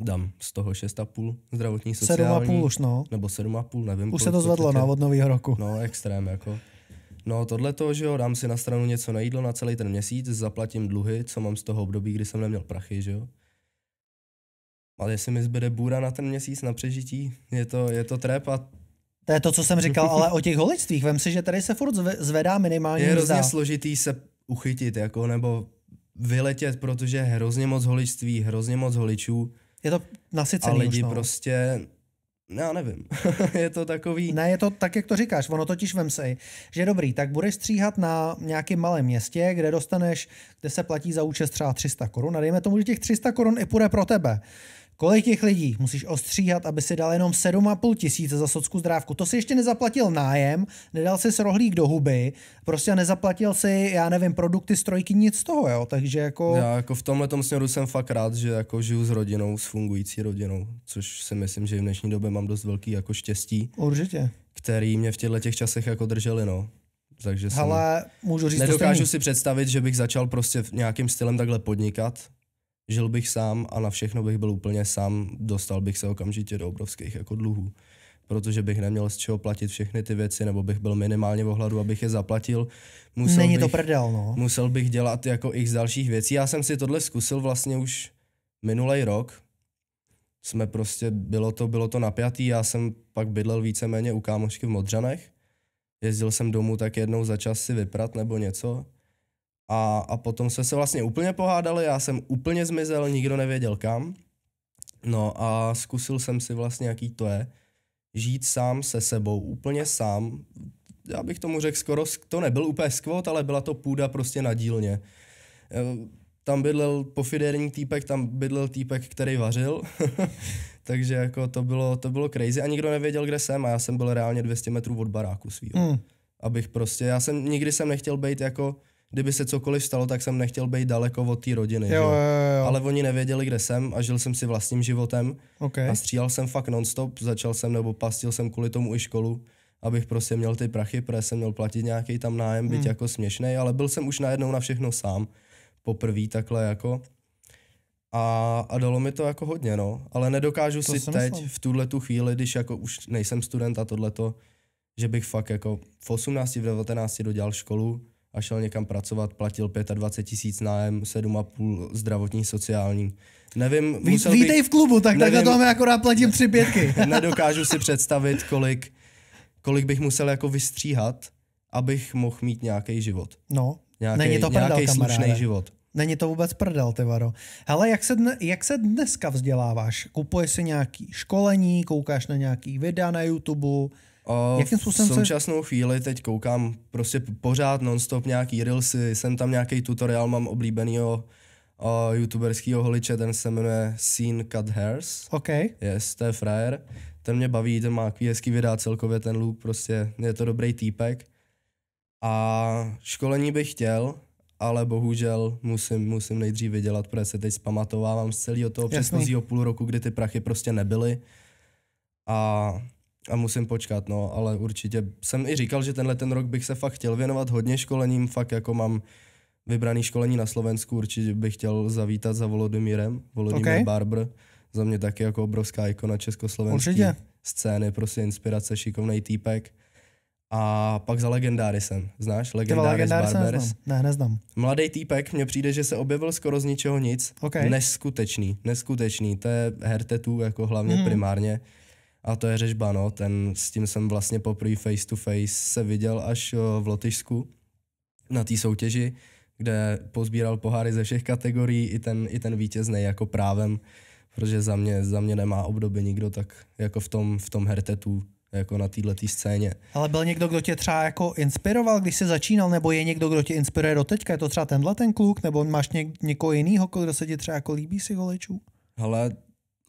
Dám z toho 6,5 zdravotní sociální. 7,5 už no. Nebo 7,5, nevím. Už se to zvedlo na no, od nového roku. No, extrém jako. No tohle to, že jo, dám si na stranu něco na jídlo na celý ten měsíc, zaplatím dluhy, co mám z toho období, kdy jsem neměl prachy, že jo. Ale jestli mi zbyde bůra na ten měsíc na přežití, je to, je to trép a to je to, co jsem říkal, ale o těch holictvích. Vem si, že tady se furt zvedá minimálně. Je hrozně mzda. složitý se uchytit, jako, nebo vyletět, protože je hrozně moc holičství, hrozně moc holičů. Je to nasycený A lidi už, no. prostě no, já nevím. je to takový... Ne, je to tak, jak to říkáš. Ono totiž vem si, že dobrý, tak budeš stříhat na nějakém malém městě, kde dostaneš, kde se platí za účest třeba 300 korun. A dejme tomu, že těch 300 korun i půjde pro tebe. Kolik těch lidí musíš ostříhat, aby si dal jenom 7,5 tisíce za socku zdrávku? To si ještě nezaplatil nájem, nedal si rohlík do huby, prostě nezaplatil si, já nevím, produkty, strojky, nic z toho, jo, takže jako... Já jako v tomhle směru jsem fakt rád, že jako žiju s rodinou, s fungující rodinou, což si myslím, že v dnešní době mám dost velký jako štěstí. Určitě. Který mě v těchto těch časech jako drželi, no. Takže Hele, můžu říct Nedokážu si představit, že bych začal prostě nějakým stylem takhle podnikat, žil bych sám a na všechno bych byl úplně sám, dostal bych se okamžitě do obrovských jako dluhů protože bych neměl z čeho platit všechny ty věci, nebo bych byl minimálně v ohladu, abych je zaplatil. Musel Není bych, to prdel, no. Musel bych dělat jako z dalších věcí. Já jsem si tohle zkusil vlastně už minulý rok. Jsme prostě, bylo to, bylo to napjatý, já jsem pak bydlel víceméně u kámošky v Modřanech. Jezdil jsem domů tak jednou za čas si vyprat nebo něco. A, a potom jsme se vlastně úplně pohádali, já jsem úplně zmizel, nikdo nevěděl kam. No a zkusil jsem si vlastně, jaký to je, žít sám se sebou, úplně sám. Já bych tomu řekl skoro, to nebyl úplně skvot, ale byla to půda prostě na dílně. E, tam bydlel pofiderní týpek, tam bydlel týpek, který vařil, takže jako to bylo, to bylo crazy a nikdo nevěděl, kde jsem a já jsem byl reálně 200 metrů od baráku svýho. Mm. Abych prostě, já jsem nikdy jsem nechtěl být jako kdyby se cokoliv stalo, tak jsem nechtěl být daleko od té rodiny. Jo, jo. Jo, jo. Ale oni nevěděli, kde jsem a žil jsem si vlastním životem. Okay. A stříhal jsem fakt nonstop, začal jsem nebo pastil jsem kvůli tomu i školu, abych prostě měl ty prachy, protože jsem měl platit nějaký tam nájem, hmm. být jako směšný, ale byl jsem už najednou na všechno sám. Poprvé takhle jako. A, a dalo mi to jako hodně, no. Ale nedokážu to si teď, myslel. v tuhle tu chvíli, když jako už nejsem student a tohleto, že bych fakt jako v 18, v 19 dodělal školu, a šel někam pracovat, platil 25 tisíc nájem, 7,5 zdravotní, sociální. Nevím, Ví, musel Vítej bych, v klubu, tak nevím, takhle to máme akorát platím tři pětky. nedokážu si představit, kolik, kolik bych musel jako vystříhat, abych mohl mít nějaký život. No, nějakej, není to prdel, slušný život. Není to vůbec prdel, ty varo. Hele, jak se, dne, jak se dneska vzděláváš? Kupuješ si nějaký školení, koukáš na nějaký videa na YouTube, Jakým způsobem v současnou se... chvíli teď koukám prostě pořád nonstop nějaký reelsy, jsem tam nějaký tutoriál, mám oblíbenýho uh, youtuberského holiče, ten se jmenuje Scene Cut Hairs. OK. Yes, to je frajer. Ten mě baví, ten má takový hezký videa celkově, ten look, prostě je to dobrý týpek. A školení bych chtěl, ale bohužel musím, musím nejdřív vydělat, protože se teď zpamatovávám z celého toho Jasný. předchozího půl roku, kdy ty prachy prostě nebyly. A a musím počkat, no, ale určitě jsem i říkal, že tenhle ten rok bych se fakt chtěl věnovat hodně školením, fakt jako mám vybraný školení na Slovensku, určitě bych chtěl zavítat za Volodymírem, Volodymír okay. Barber, za mě taky jako obrovská ikona československé scény, prostě inspirace, šikovný týpek. A pak za jsem, znáš? Legendaris Barbers. Neznám. Ne, neznám. Mladý týpek, mně přijde, že se objevil skoro z ničeho nic. Okay. Neskutečný, neskutečný. To je hertetu jako hlavně mm. primárně a to je řežba, no. Ten, s tím jsem vlastně poprvé face to face se viděl až v Lotyšsku na té soutěži, kde pozbíral poháry ze všech kategorií, i ten, i ten vítězný jako právem, protože za mě, za mě nemá obdoby nikdo tak jako v tom, v tom hertetu jako na této scéně. Ale byl někdo, kdo tě třeba jako inspiroval, když se začínal, nebo je někdo, kdo tě inspiruje do teďka? Je to třeba tenhle ten kluk, nebo máš něk- někoho jiného, kdo se ti třeba jako líbí si golečů? Ale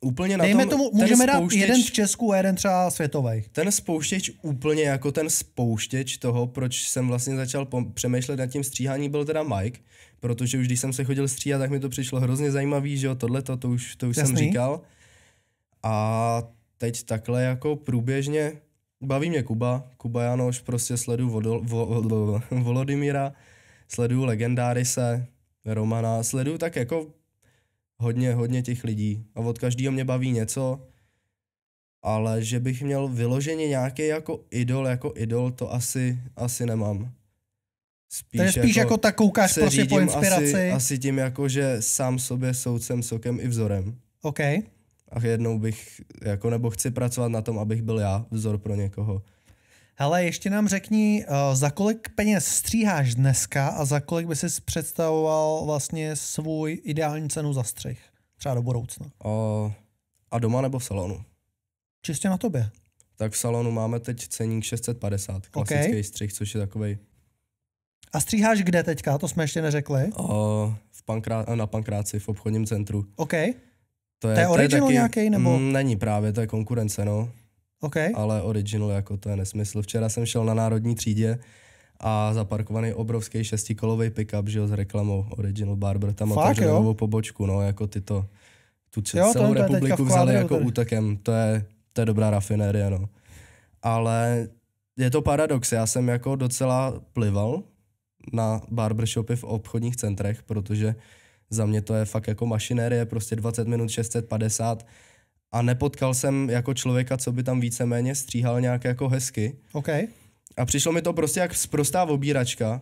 úplně na Dejme tom, tomu, můžeme dát spouštěč, jeden v Česku a jeden třeba světový. Ten spouštěč úplně jako ten spouštěč toho, proč jsem vlastně začal přemýšlet nad tím stříhání, byl teda Mike, protože už když jsem se chodil stříhat, tak mi to přišlo hrozně zajímavý, že jo, tohle to už, to už Jasný. jsem říkal. A teď takhle jako průběžně baví mě Kuba, Kuba Janoš, prostě sledu Volodymyra, sleduju Legendárise, Romana, sleduju tak jako hodně, hodně těch lidí a od každého mě baví něco, ale že bych měl vyloženě nějaký jako idol, jako idol, to asi, asi nemám. Spíš to je spíš jako, jako tak koukáš prostě po inspiraci. Asi, asi tím jako, že sám sobě soudcem, sokem i vzorem. OK. A jednou bych, jako nebo chci pracovat na tom, abych byl já vzor pro někoho. Hele, ještě nám řekni, eh, za kolik peněz stříháš dneska a za kolik by si představoval vlastně svůj ideální cenu za střih? Třeba do budoucna. A, a doma nebo v salonu? Čistě na tobě. Tak v salonu máme teď ceník 650, klasický okay. střih, což je takový. A stříháš kde teďka? To jsme ještě neřekli. A, v pankrá- na Pankráci, v obchodním centru. OK. To je, to je original to je taky, nějaký, nebo? M, mm, není právě, to je konkurence, no. Okay. Ale original jako to je nesmysl. Včera jsem šel na národní třídě a zaparkovaný obrovský šestikolový pickup, že jo, s reklamou Original Barber, tam otevřeli novou pobočku, no, jako ty to, tu jo, celou republiku vzali jako tady. útakem, to je, to je dobrá rafinérie, no. Ale je to paradox, já jsem jako docela plival na barbershopy v obchodních centrech, protože za mě to je fakt jako mašinérie, prostě 20 minut 650 a nepotkal jsem jako člověka, co by tam víceméně stříhal nějak jako hezky. Okay. A přišlo mi to prostě jak sprostá obíračka.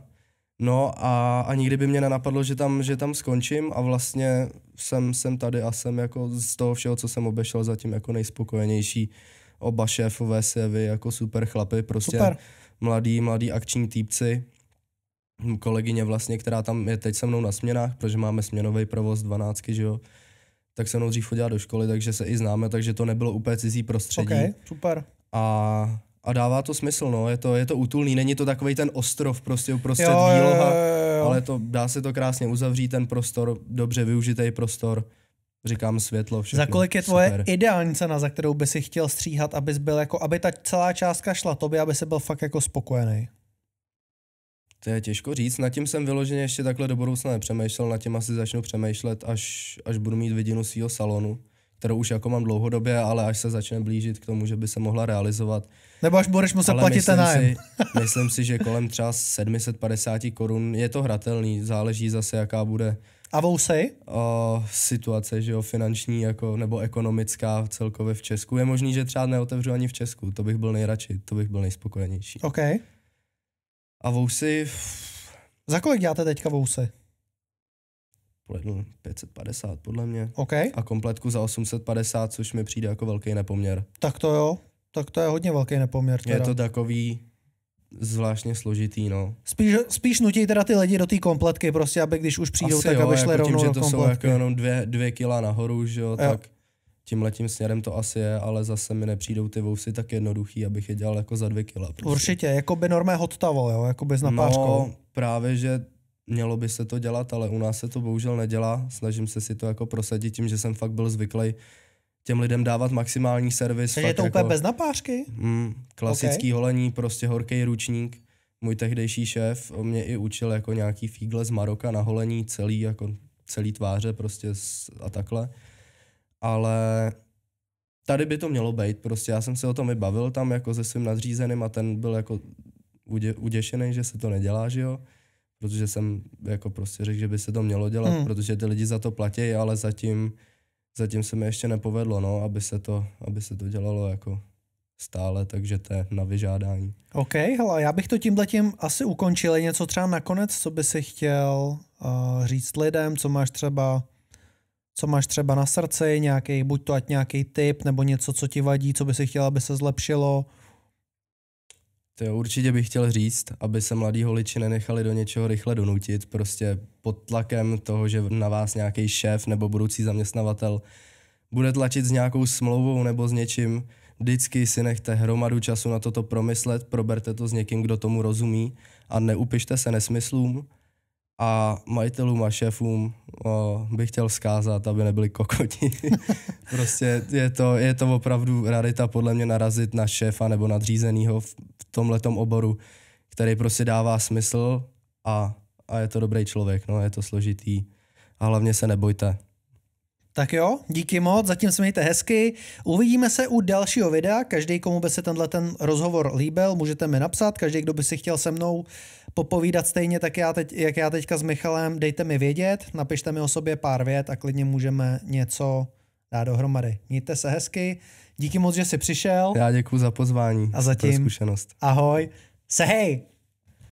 No a, a nikdy by mě nenapadlo, že tam, že tam skončím a vlastně jsem, jsem tady a jsem jako z toho všeho, co jsem obešel, zatím jako nejspokojenější. Oba šéfové se vy jako super chlapy, prostě super. mladý, mladý akční týpci. Kolegyně vlastně, která tam je teď se mnou na směnách, protože máme směnový provoz 12, že jo tak se mnou dřív chodila do školy, takže se i známe, takže to nebylo úplně cizí prostředí. Okay, super. A, a dává to smysl, no, je to, je to utulný, není to takový ten ostrov prostě uprostřed jo, výloha, jo, jo, jo. ale to, dá se to krásně uzavřít, ten prostor, dobře využitý prostor, říkám světlo, všechno. Za kolik je tvoje super. ideální cena, za kterou by si chtěl stříhat, abys byl jako, aby ta celá částka šla tobě, aby se byl fakt jako spokojený? To je těžko říct, nad tím jsem vyloženě ještě takhle do budoucna nepřemýšlel, nad tím asi začnu přemýšlet, až, až budu mít vidinu svého salonu, kterou už jako mám dlouhodobě, ale až se začne blížit k tomu, že by se mohla realizovat. Nebo až budeš muset ale platit ten nájem. Si, myslím si, že kolem třeba 750 korun je to hratelný, záleží zase, jaká bude a vousej? O, situace, že jo, finanční jako, nebo ekonomická celkově v Česku. Je možný, že třeba neotevřu ani v Česku, to bych byl nejradši, to bych byl nejspokojenější. Okay. A vousy... Za kolik děláte teďka vousy? Pojednu 550 podle mě. Okay. A kompletku za 850, což mi přijde jako velký nepoměr. Tak to jo, tak to je hodně velký nepoměr. Teda. Je to takový zvláštně složitý, no. Spíš, spíš nutí teda ty lidi do té kompletky prostě, aby když už přijdou, Asi tak jo, aby šli jako rovnou tím, že to kompletky. jsou jako jenom dvě, dvě kila nahoru, že jo, jo. tak tím letím směrem to asi je, ale zase mi nepřijdou ty vousy tak jednoduchý, abych je dělal jako za dvě kila. Prostě. Určitě, jako by normé hot jo, jako by s napáčkou. No, právě, že mělo by se to dělat, ale u nás se to bohužel nedělá. Snažím se si to jako prosadit tím, že jsem fakt byl zvyklý těm lidem dávat maximální servis. Takže je to jako, bez napářky? Mm, klasický okay. holení, prostě horký ručník. Můj tehdejší šéf mě i učil jako nějaký fígle z Maroka na holení celý, jako celý tváře prostě a takhle ale tady by to mělo být, prostě já jsem se o tom i bavil tam jako se svým nadřízeným a ten byl jako udě, uděšený, že se to nedělá, že jo, protože jsem jako prostě řekl, že by se to mělo dělat, hmm. protože ty lidi za to platí, ale zatím, zatím se mi ještě nepovedlo, no, aby se to, aby se to dělalo jako stále, takže to je na vyžádání. OK, hele, já bych to tímhle tím asi ukončil. Je něco třeba nakonec, co by si chtěl uh, říct lidem, co máš třeba co máš třeba na srdci, nějaký, buď to ať nějaký tip, nebo něco, co ti vadí, co by si chtěla, aby se zlepšilo? To jo, určitě bych chtěl říct, aby se mladí holiči nenechali do něčeho rychle donutit, prostě pod tlakem toho, že na vás nějaký šéf nebo budoucí zaměstnavatel bude tlačit s nějakou smlouvou nebo s něčím, vždycky si nechte hromadu času na toto promyslet, proberte to s někým, kdo tomu rozumí a neupište se nesmyslům, a majitelům a šéfům o, bych chtěl zkázat, aby nebyli kokoti. prostě je to, je to opravdu rarita podle mě narazit na šéfa nebo nadřízenýho v tomhletom oboru, který prostě dává smysl a, a je to dobrý člověk, no, je to složitý a hlavně se nebojte. Tak jo, díky moc, zatím se mějte hezky. Uvidíme se u dalšího videa. Každý, komu by se tenhle ten rozhovor líbil, můžete mi napsat. Každý, kdo by si chtěl se mnou popovídat stejně, tak já teď, jak já teďka s Michalem, dejte mi vědět, napište mi o sobě pár vět a klidně můžeme něco dát dohromady. Mějte se hezky, díky moc, že jsi přišel. Já děkuji za pozvání. A zatím. Pro zkušenost. Ahoj. Sehej!